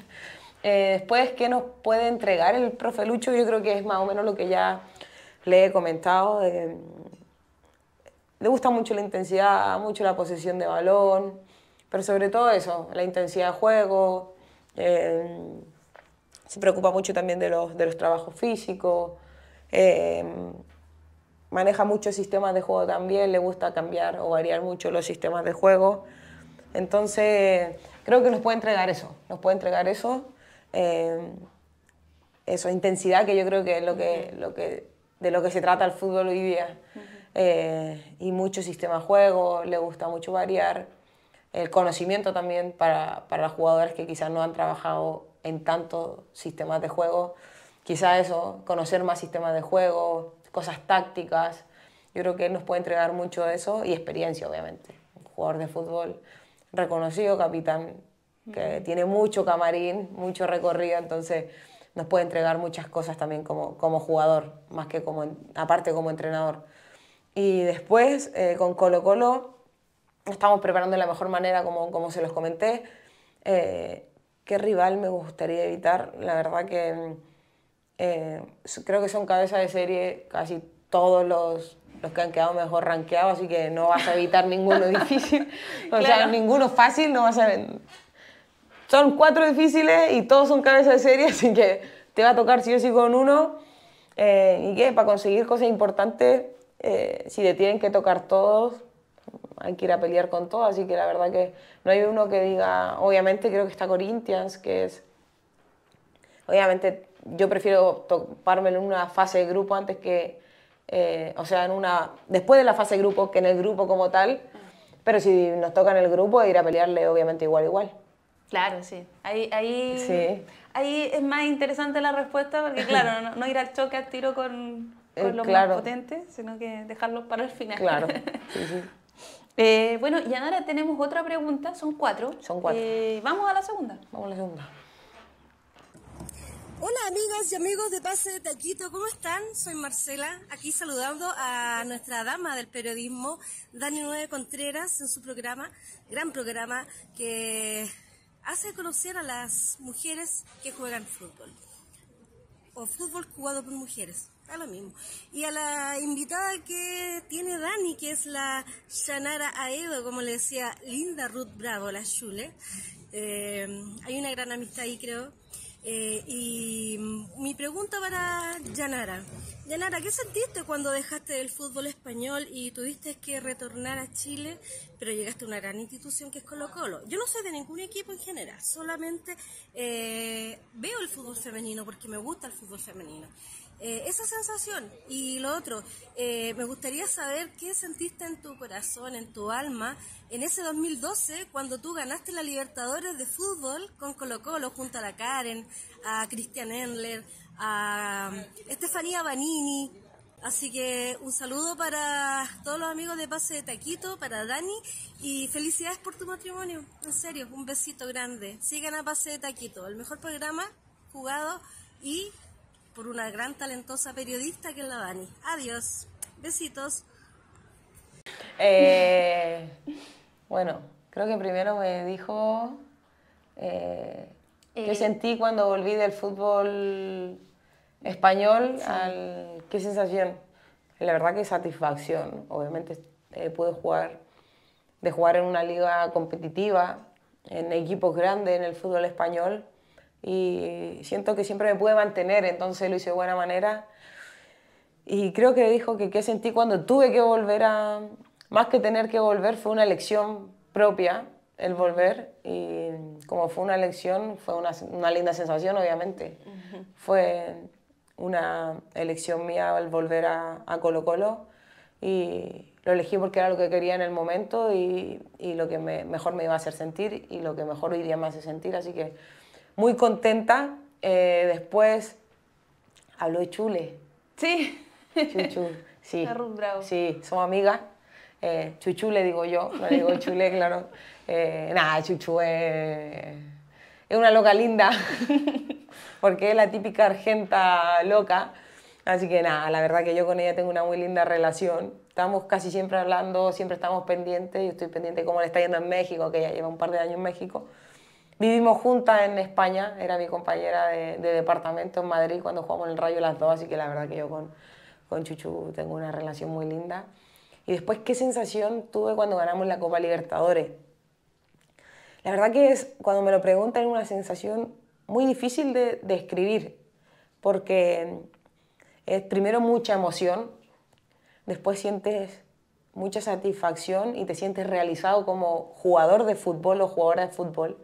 Eh, después, ¿qué nos puede entregar el profe Lucho? Yo creo que es más o menos lo que ya le he comentado. Mm, le gusta mucho la intensidad, mucho la posesión de balón, pero sobre todo eso, la intensidad de juego. Eh, se preocupa mucho también de los, de los trabajos físicos maneja muchos sistemas de juego también, le gusta cambiar o variar mucho los sistemas de juego. Entonces, creo que nos puede entregar eso, nos puede entregar eso, eh, Esa intensidad, que yo creo que es lo que, lo que, de lo que se trata el fútbol hoy día. Eh, y mucho sistema de juego, le gusta mucho variar. El conocimiento también para, para los jugadores que quizás no han trabajado en tantos sistemas de juego. Quizás eso, conocer más sistemas de juego, cosas tácticas. Yo creo que él nos puede entregar mucho de eso y experiencia, obviamente. Un jugador de fútbol reconocido, capitán, que tiene mucho camarín, mucho recorrido, entonces nos puede entregar muchas cosas también como, como jugador, más que como, aparte como entrenador. Y después, eh, con Colo Colo, estamos preparando de la mejor manera, como, como se los comenté. Eh, ¿Qué rival me gustaría evitar? La verdad que mm, eh, creo que son cabeza de serie casi todos los, los que han quedado mejor rankeados, así que no vas a evitar ninguno difícil. O sea, ninguno fácil, no vas a... Son cuatro difíciles y todos son cabeza de serie, así que te va a tocar sí o sí con uno. Eh, y que para conseguir cosas importantes, eh, si te tienen que tocar todos, hay que ir a pelear con todos, así que la verdad que no hay uno que diga, obviamente creo que está Corinthians, que es, obviamente yo prefiero toparme en una fase de grupo antes que, eh, o sea, en una, después de la fase de grupo que en el grupo como tal, ah. pero si nos toca en el grupo, ir a pelearle obviamente igual, igual. Claro, sí. Ahí, ahí, es más interesante la respuesta porque, claro, no, ir al choque al tiro con, eh, con los más potentes, sino que dejarlos para el final. Claro, eh, bueno, y ahora tenemos otra pregunta, son cuatro. Son cuatro. vamos a la segunda. Vamos a la segunda. Hola amigas y amigos de Pase de Taquito, ¿cómo están? Soy Marcela, aquí saludando a nuestra dama del periodismo, Dani Nueve Contreras, en su programa, gran programa que hace conocer a las mujeres que juegan fútbol. O fútbol jugado por mujeres, a lo mismo. Y a la invitada que tiene Dani, que es la Shanara Aedo, como le decía Linda Ruth Bravo, la Chule. Eh, hay una gran amistad ahí, creo eh, y mi pregunta para Yanara. Yanara, ¿qué sentiste cuando dejaste el fútbol español y tuviste que retornar a Chile, pero llegaste a una gran institución que es Colo Colo? Yo no soy de ningún equipo en general, solamente eh, veo el fútbol femenino porque me gusta el fútbol femenino. Eh, esa sensación. Y lo otro, eh, me gustaría saber qué sentiste en tu corazón, en tu alma, en ese 2012, cuando tú ganaste la Libertadores de fútbol con Colo Colo, junto a la Karen, a Cristian Endler, a um, Estefanía Banini. Así que un saludo para todos los amigos de Pase de Taquito, para Dani y felicidades por tu matrimonio. En serio, un besito grande. Sigan a Pase de Taquito, el mejor programa jugado y por una gran talentosa periodista que es la Dani. Adiós, besitos. Eh, bueno, creo que primero me dijo eh, qué eh. sentí cuando volví del fútbol español qué sensación. La verdad que satisfacción. Obviamente pude jugar de jugar en una liga competitiva, en equipos grandes en el fútbol español y siento que siempre me pude mantener, entonces lo hice de buena manera. Y creo que dijo que qué sentí cuando tuve que volver a, más que tener que volver, fue una elección propia el volver y como fue una elección, fue una, una linda sensación obviamente. Fue una elección mía el volver a, a, Colo Colo y lo elegí porque era lo que quería en el momento y, y lo que mejor me iba a hacer sentir y lo que mejor hoy día me hace sentir, así que muy contenta. Eh, después habló de Chule. Sí. Chuchu, sí. Bravo. Sí, somos amigas. Eh, chuchule digo yo, no le digo Chule, claro. Eh, nada, Chuchu es, es una loca linda, porque es la típica argenta loca. Así que nada, la verdad que yo con ella tengo una muy linda relación. Estamos casi siempre hablando, siempre estamos pendientes. Yo estoy pendiente de cómo le está yendo en México, que ella lleva un par de años en México. Vivimos juntas en España, era mi compañera de, departamento en Madrid cuando jugamos en el Rayo las dos, así que la verdad que yo con, con Chuchu tengo una relación muy linda. Y después, ¿qué sensación tuve cuando ganamos la Copa Libertadores? La verdad que es, cuando me lo preguntan, es una sensación muy difícil de describir, porque es eh, primero mucha emoción, después sientes mucha satisfacción y te sientes realizado como jugador de fútbol o jugadora de fútbol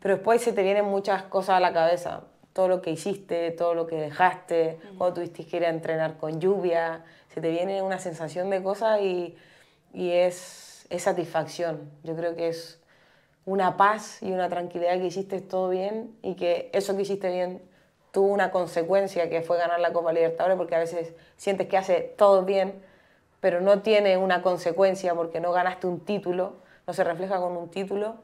pero después se te vienen muchas cosas a la cabeza. Todo lo que hiciste, todo lo que dejaste, cuando tuviste que ir a entrenar con lluvia, se te viene una sensación de cosas y, es, es, satisfacción. Yo creo que es una paz y una tranquilidad que hiciste todo bien y que eso que hiciste bien tuvo una consecuencia que fue ganar la Copa Libertadores porque a veces sientes que hace todo bien, pero no tiene una consecuencia porque no ganaste un título, no se refleja con un título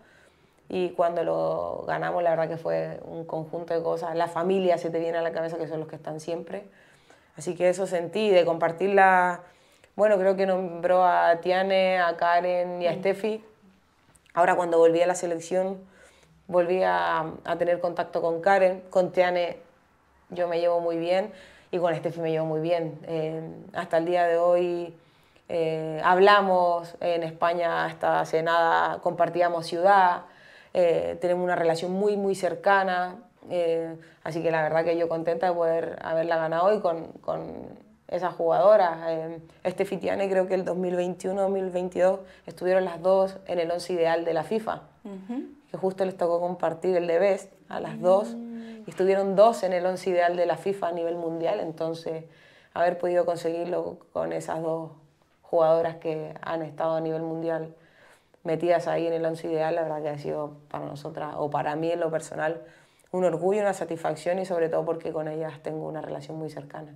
y cuando lo ganamos la verdad que fue un conjunto de cosas. La familia se te viene a la cabeza que son los que están siempre. Así que eso sentí, de compartirla. Bueno, creo que nombró a Tiane, a Karen y a Steffi. Ahora cuando volví a la selección, volví a, tener contacto con Karen, con Tiane yo me llevo muy bien y con Steffi me llevo muy bien. Eh, hasta el día de hoy eh, hablamos en España hasta hace nada, compartíamos ciudad, eh, tenemos una relación muy, muy cercana, eh, así que la verdad que yo contenta de poder haberla ganado hoy con, con esas jugadoras. Eh, este Fitiane creo que el 2021-2022 estuvieron las dos en el once ideal de la FIFA, que justo les tocó compartir el de Best a las ah. dos, y estuvieron dos en el once ideal de la FIFA a nivel mundial, entonces haber podido conseguirlo con esas dos jugadoras que han estado a nivel mundial metidas ahí en el once ideal, la verdad que ha sido para nosotras, o para mí en lo personal, un orgullo, una satisfacción y sobre todo porque con ellas tengo una relación muy cercana.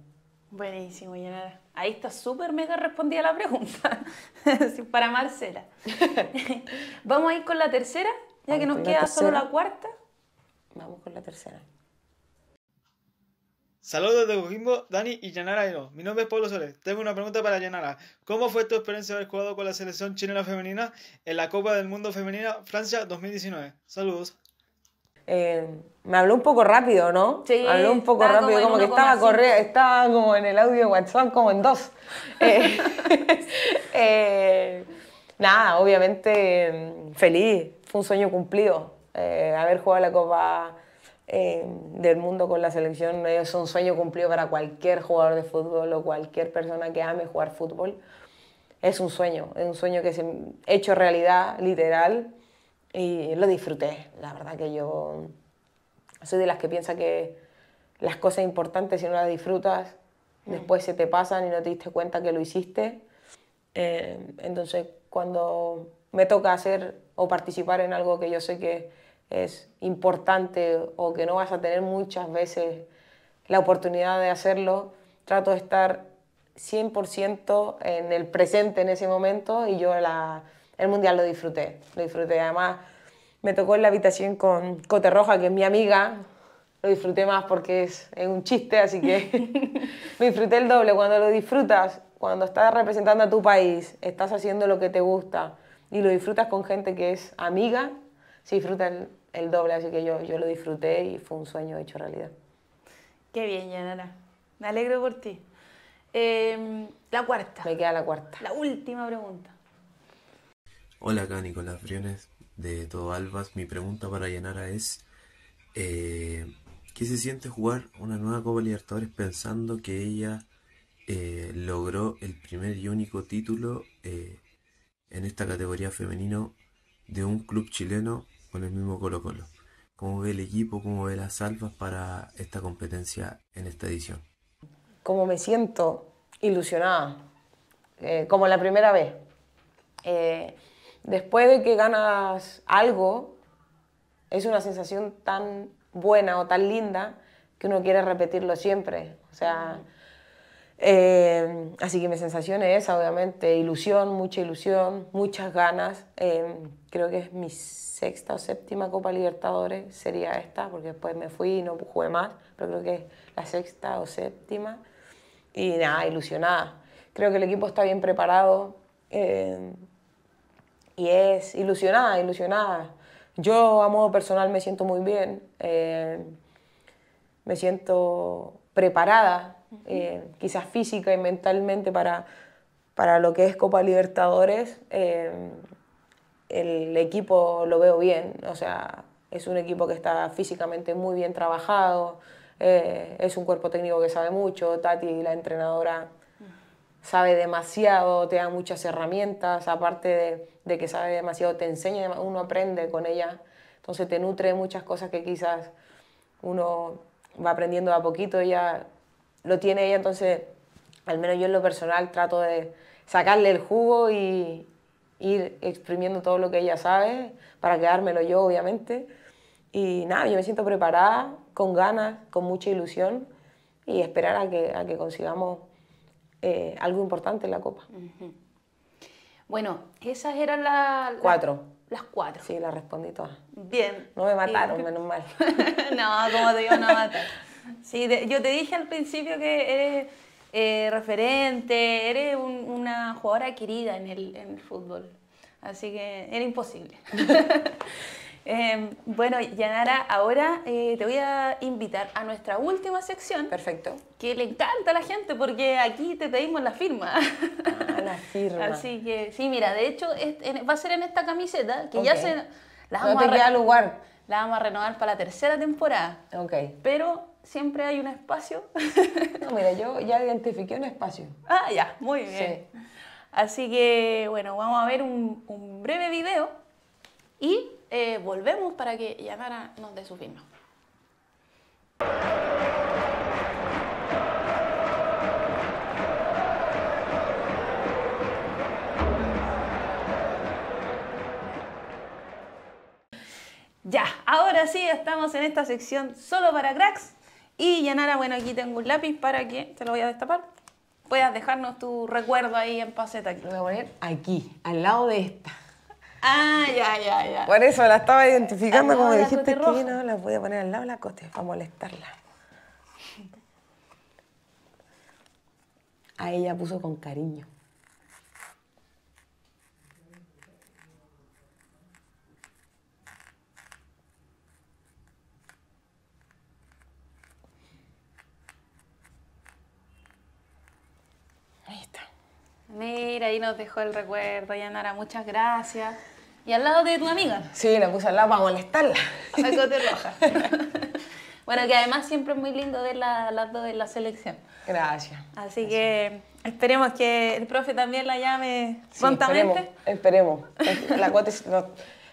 Buenísimo, Yanara. Ahí está súper mega respondida la pregunta. para Marcela. Vamos a ir con la tercera, ya que nos queda solo la cuarta. Vamos con la tercera. Saludos de Coquimbo, Dani y Yanara Eno. Mi nombre es Pablo Soles. Tengo una pregunta para Yanara. ¿Cómo fue tu experiencia de haber jugado con la selección chilena femenina en la Copa del Mundo Femenina Francia 2019? Saludos. Eh, me habló un poco rápido, ¿no? Sí, habló un poco rápido, como, que estaba corriendo, estaba como en el audio de WhatsApp, como en dos. Eh, eh, nada, obviamente mm, feliz, fue un sueño cumplido haber jugado la Copa eh, del mundo con la selección es un sueño cumplido para cualquier jugador de fútbol o cualquier persona que ame jugar fútbol. Es un sueño, es un sueño que se hecho realidad, literal, y lo disfruté. La verdad que yo soy de las que piensa que las cosas importantes, si no las disfrutas, después se te pasan y no te diste cuenta que lo hiciste. Eh, entonces, cuando me toca hacer o participar en algo que yo sé que es importante o que no vas a tener muchas veces la oportunidad de hacerlo, trato de estar 100% en el presente en ese momento y yo el mundial lo disfruté, lo disfruté. Además, me tocó en la habitación con Cote Roja, que es mi amiga, lo disfruté más porque es, es un chiste, así que lo disfruté el doble. Cuando lo disfrutas, cuando estás representando a tu país, estás haciendo lo que te gusta y lo disfrutas con gente que es amiga, se disfrutan el doble, así que yo, lo disfruté y fue un sueño hecho realidad. Qué bien, Yanara. Me alegro por ti. Em, la cuarta. Me queda la cuarta. La última pregunta. Hola, acá Nicolás Briones de Todo Albas. Mi pregunta para Yanara es, eh, ¿qué se siente jugar una nueva Copa Libertadores pensando que ella eh, logró el primer y único título eh, en esta categoría femenino de un club chileno con el mismo Colo Colo. ¿Cómo ve el equipo, cómo ve las alfas para esta competencia en esta edición? Como me siento ilusionada, eh, como la primera vez. Eh, después de que ganas algo, es una sensación tan buena o tan linda que uno quiere repetirlo siempre. O sea, Em, así que mi sensación es esa, obviamente, ilusión, mucha ilusión, muchas ganas. Em, creo que es mi sexta o séptima Copa Libertadores, sería esta, porque después me fui y no jugué más, pero creo que es la sexta o séptima. Y nada, ilusionada. Creo que el equipo está bien preparado em, y es ilusionada, ilusionada. Yo a modo personal me siento muy bien, me siento preparada eh, quizás física y mentalmente para, para lo que es Copa Libertadores, eh, el equipo lo veo bien, o sea, es un equipo que está físicamente muy bien trabajado, eh, es un cuerpo técnico que sabe mucho, Tati, la entrenadora, sabe demasiado, te da muchas herramientas, aparte de, que sabe demasiado, te enseña, uno aprende con ella, entonces te nutre muchas cosas que quizás uno va aprendiendo a poquito, ella lo tiene ella, entonces, al menos yo en lo personal trato de sacarle el jugo y ir exprimiendo todo lo que ella sabe para quedármelo yo, obviamente. Y nada, yo me siento preparada, con ganas, con mucha ilusión y esperar a que, que consigamos eh, algo importante en la Copa. Bueno, esas eran las... Cuatro. Las cuatro. Sí, las respondí todas. Bien. No me mataron, menos mal. no, como te digo, no mataron. Sí, yo te dije al principio que eres eh, referente, eres una jugadora querida en el, fútbol. Así que era imposible. Em, bueno, Yanara, ahora eh, te voy a invitar a nuestra última sección. Perfecto. Que le encanta a la gente porque aquí te pedimos la firma. Ah, la firma. Así que, sí, mira, de hecho va a ser en esta camiseta que ya se... La vamos a lugar. La vamos a renovar para la tercera temporada. Ok. Pero siempre hay un espacio. no, mira, yo ya identifiqué un espacio. Ah, ya, muy bien. Así que, bueno, vamos a ver un, breve video y eh, volvemos para que Yanara nos dé su Ya, ahora sí estamos en esta sección solo para cracks y Yanara, bueno, aquí tengo un lápiz para que, te lo voy a destapar, puedas dejarnos tu recuerdo ahí en paseta. Lo voy a poner aquí, al lado de esta. Ah, ya, ya, ya. Por eso la estaba identificando como dijiste que no, la voy a poner al lado de la cote, para molestarla. A ella puso con cariño. Mira, ahí nos dejó el recuerdo, Yanara, muchas gracias. Y al lado de tu amiga. Sí, la puse al lado para molestarla. Acote roja. bueno, que además siempre es muy lindo ver la, las dos en la selección. Gracias. Así que esperemos que el profe también la llame prontamente. Esperemos, esperemos. La cuate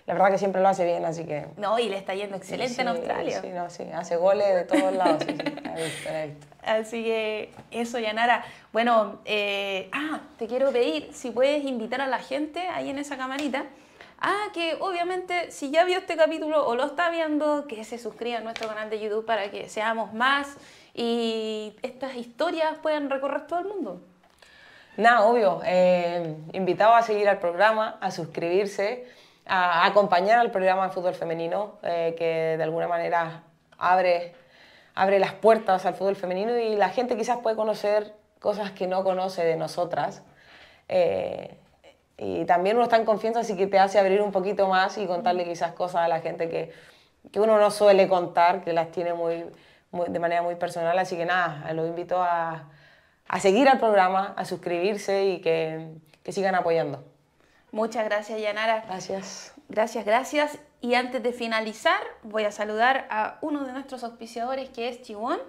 la verdad que siempre lo hace bien, así que... No, y le está yendo excelente en Australia. Sí, no, sí, hace goles de todos lados. sí, sí. Así que eso, Yanara. Bueno, eh, ah, te quiero pedir si puedes invitar a la gente ahí en esa camarita. Ah, que obviamente si ya vio este capítulo o lo está viendo, que se suscriba a nuestro canal de YouTube para que seamos más y estas historias puedan recorrer todo el mundo. Nada, obvio. Eh, invitado a seguir al programa, a suscribirse a acompañar al programa de fútbol femenino, eh, que de alguna manera abre, abre las puertas al fútbol femenino y la gente quizás puede conocer cosas que no conoce de nosotras. Eh, y también uno está en confianza, así que te hace abrir un poquito más y contarle quizás cosas a la gente que, uno no suele contar, que las tiene muy, de manera muy personal. Así que nada, los invito a, seguir al programa, a suscribirse y que sigan apoyando. Muchas gracias, Yanara. Gracias. Gracias, gracias. Y antes de finalizar, voy a saludar a uno de nuestros auspiciadores que es Chiwon,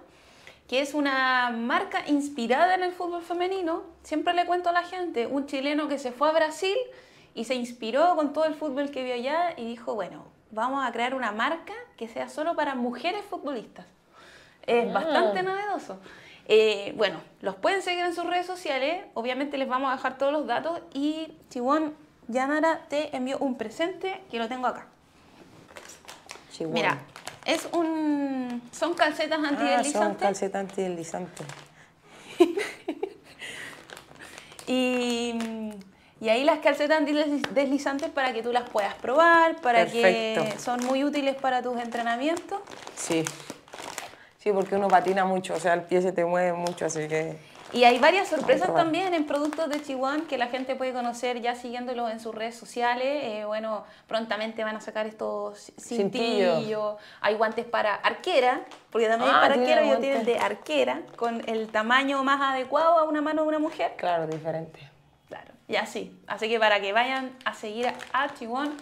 que es una marca inspirada en el fútbol femenino. Siempre le cuento a la gente, un chileno que se fue a Brasil y se inspiró con todo el fútbol que vio allá y dijo, bueno, vamos a crear una marca que sea solo para mujeres futbolistas. Es ah. bastante novedoso. Eh, bueno, los pueden seguir en sus redes sociales, obviamente les vamos a dejar todos los datos y Chiwon Yanara te envió un presente que lo tengo acá. Mira, es un, son calcetas antideslizantes. Ah, son calcetas antideslizantes. y, y ahí las calcetas deslizantes para que tú las puedas probar, para que son muy útiles para tus entrenamientos. Sí. Sí, porque uno patina mucho, o sea, el pie se te mueve mucho, así que... Y hay varias sorpresas también en productos de Chihuahua que la gente puede conocer ya siguiéndolo en sus redes sociales. Eh, bueno, prontamente van a sacar estos cintillos. Hay guantes para arquera, porque también ah, para arquera yo tienen de arquera, con el tamaño más adecuado a una mano de una mujer. Claro, diferente. Claro, y así. Así que para que vayan a seguir a Chihuahua.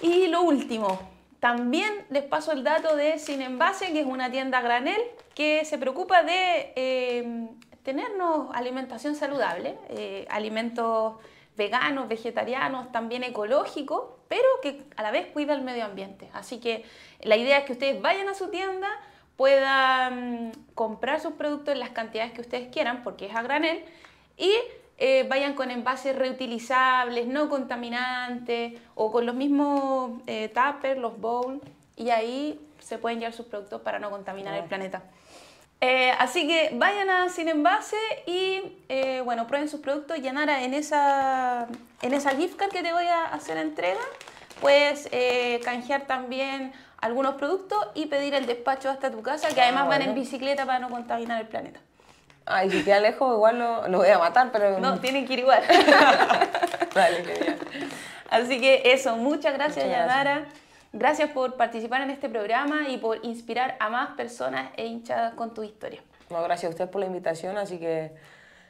Y lo último, también les paso el dato de Sin Envase, que es una tienda granel que se preocupa de em, tenernos alimentación saludable, eh, alimentos veganos, vegetarianos, también ecológicos, pero que a la vez cuida el medio ambiente. Así que la idea es que ustedes vayan a su tienda, puedan mm, comprar sus productos en las cantidades que ustedes quieran, porque es a granel, y eh, vayan con envases reutilizables, no contaminantes, o con los mismos eh, los bowls, y ahí se pueden llevar sus productos para no contaminar el planeta. Eh, así que vayan a Sin Envase y eh, bueno, prueben sus productos. Yanara, en esa, en esa gift card que te voy a hacer entrega, puedes canjear también algunos productos y pedir el despacho hasta tu casa, que ah, además van en bicicleta para no contaminar el planeta. Ay, si queda lejos, igual lo, voy a matar, pero. No, mm. tienen que ir igual. vale, genial. Así que eso, muchas gracias, Yanara. Gracias por participar en este programa y por inspirar a más personas e hinchadas con tu historia. No, gracias a usted por la invitación, así que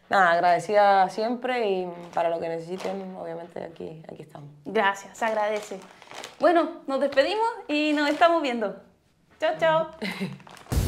nada, agradecida siempre y para lo que necesiten, obviamente aquí, aquí estamos. Gracias, se agradece. Bueno, nos despedimos y nos estamos viendo. Chao, chao.